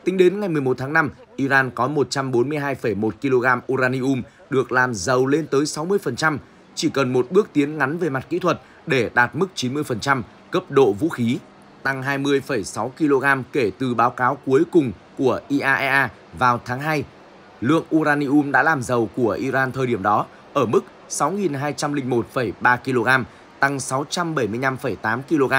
Tính đến ngày 11 tháng 5, Iran có 142,1 kg uranium được làm giàu lên tới 60%, chỉ cần một bước tiến ngắn về mặt kỹ thuật để đạt mức 90% cấp độ vũ khí, tăng 20,6 kg kể từ báo cáo cuối cùng của IAEA e vào tháng 2. Lượng uranium đã làm giàu của Iran thời điểm đó ở mức 6.201,3 kg, tăng 675,8 kg.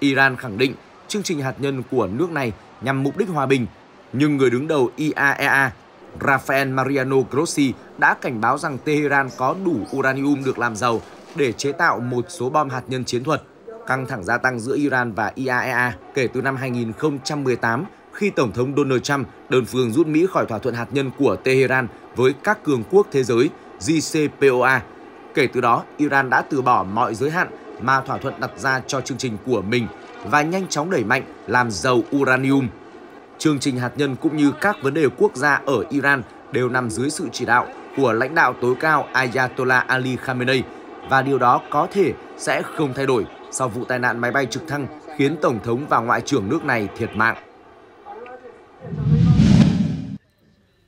Iran khẳng định chương trình hạt nhân của nước này nhằm mục đích hòa bình – nhưng người đứng đầu IAEA e Rafael Mariano Grossi đã cảnh báo rằng Tehran có đủ uranium được làm giàu để chế tạo một số bom hạt nhân chiến thuật. Căng thẳng gia tăng giữa Iran và IAEA e kể từ năm 2018 khi Tổng thống Donald Trump đơn phương rút Mỹ khỏi thỏa thuận hạt nhân của Tehran với các cường quốc thế giới JCPOA. Kể từ đó, Iran đã từ bỏ mọi giới hạn mà thỏa thuận đặt ra cho chương trình của mình và nhanh chóng đẩy mạnh làm giàu uranium Chương trình hạt nhân cũng như các vấn đề quốc gia ở Iran đều nằm dưới sự chỉ đạo của lãnh đạo tối cao Ayatollah Ali Khamenei và điều đó có thể sẽ không thay đổi sau vụ tai nạn máy bay trực thăng khiến Tổng thống và Ngoại trưởng nước này thiệt mạng.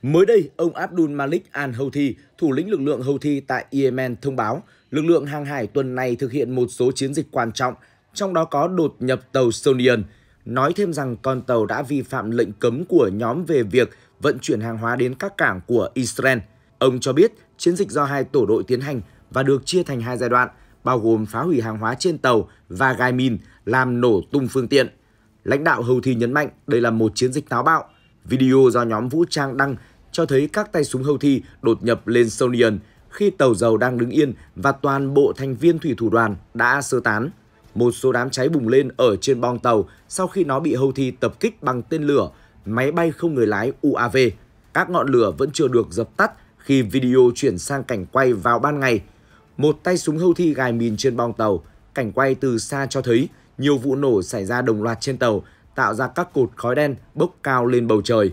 Mới đây, ông Abdul Malik al-Houthi, thủ lĩnh lực lượng Houthi tại Yemen thông báo lực lượng hàng hải tuần này thực hiện một số chiến dịch quan trọng, trong đó có đột nhập tàu Sonian – nói thêm rằng con tàu đã vi phạm lệnh cấm của nhóm về việc vận chuyển hàng hóa đến các cảng của Israel. Ông cho biết chiến dịch do hai tổ đội tiến hành và được chia thành hai giai đoạn, bao gồm phá hủy hàng hóa trên tàu và gai mìn làm nổ tung phương tiện. Lãnh đạo Houthi nhấn mạnh đây là một chiến dịch táo bạo. Video do nhóm vũ trang đăng cho thấy các tay súng Houthi đột nhập lên Sonian khi tàu dầu đang đứng yên và toàn bộ thành viên thủy thủ đoàn đã sơ tán một số đám cháy bùng lên ở trên boong tàu sau khi nó bị Thi tập kích bằng tên lửa, máy bay không người lái UAV. Các ngọn lửa vẫn chưa được dập tắt khi video chuyển sang cảnh quay vào ban ngày. Một tay súng Thi gài mìn trên boong tàu, cảnh quay từ xa cho thấy nhiều vụ nổ xảy ra đồng loạt trên tàu, tạo ra các cột khói đen bốc cao lên bầu trời.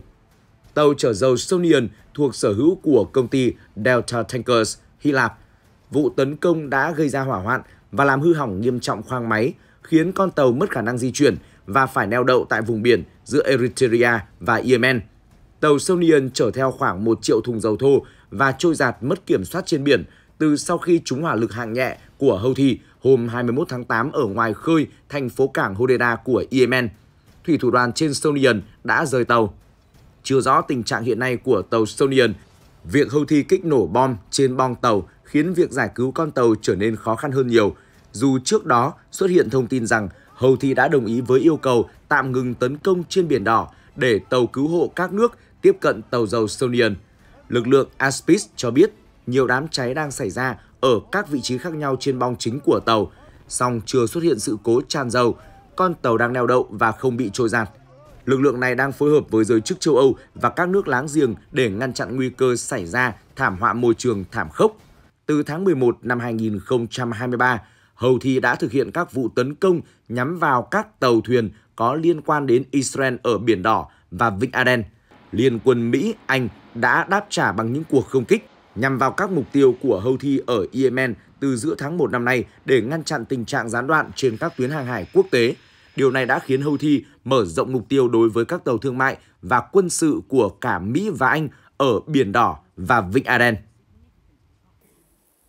Tàu chở dầu Sonian thuộc sở hữu của công ty Delta Tankers Hy Lạp. Vụ tấn công đã gây ra hỏa hoạn và làm hư hỏng nghiêm trọng khoang máy, khiến con tàu mất khả năng di chuyển và phải neo đậu tại vùng biển giữa Eritrea và Yemen. Tàu Sonian chở theo khoảng 1 triệu thùng dầu thô và trôi giạt mất kiểm soát trên biển từ sau khi trúng hỏa lực hạng nhẹ của Houthi hôm 21 tháng 8 ở ngoài khơi thành phố cảng Hodeida của Yemen. Thủy thủ đoàn trên Sonian đã rời tàu. Chưa rõ tình trạng hiện nay của tàu Sonian, việc Houthi kích nổ bom trên bong tàu khiến việc giải cứu con tàu trở nên khó khăn hơn nhiều. Dù trước đó xuất hiện thông tin rằng hầu Thị đã đồng ý với yêu cầu tạm ngừng tấn công trên Biển Đỏ để tàu cứu hộ các nước tiếp cận tàu dầu Sonian. Lực lượng Aspis cho biết nhiều đám cháy đang xảy ra ở các vị trí khác nhau trên bong chính của tàu, song chưa xuất hiện sự cố tràn dầu, con tàu đang neo đậu và không bị trôi giạt. Lực lượng này đang phối hợp với giới chức châu Âu và các nước láng giềng để ngăn chặn nguy cơ xảy ra thảm họa môi trường thảm khốc từ tháng 11 năm 2023, Houthi đã thực hiện các vụ tấn công nhắm vào các tàu thuyền có liên quan đến Israel ở Biển Đỏ và Vịnh Aden. Liên quân Mỹ, Anh đã đáp trả bằng những cuộc không kích nhằm vào các mục tiêu của Houthi ở Yemen từ giữa tháng 1 năm nay để ngăn chặn tình trạng gián đoạn trên các tuyến hàng hải quốc tế. Điều này đã khiến Houthi mở rộng mục tiêu đối với các tàu thương mại và quân sự của cả Mỹ và Anh ở Biển Đỏ và Vịnh Aden.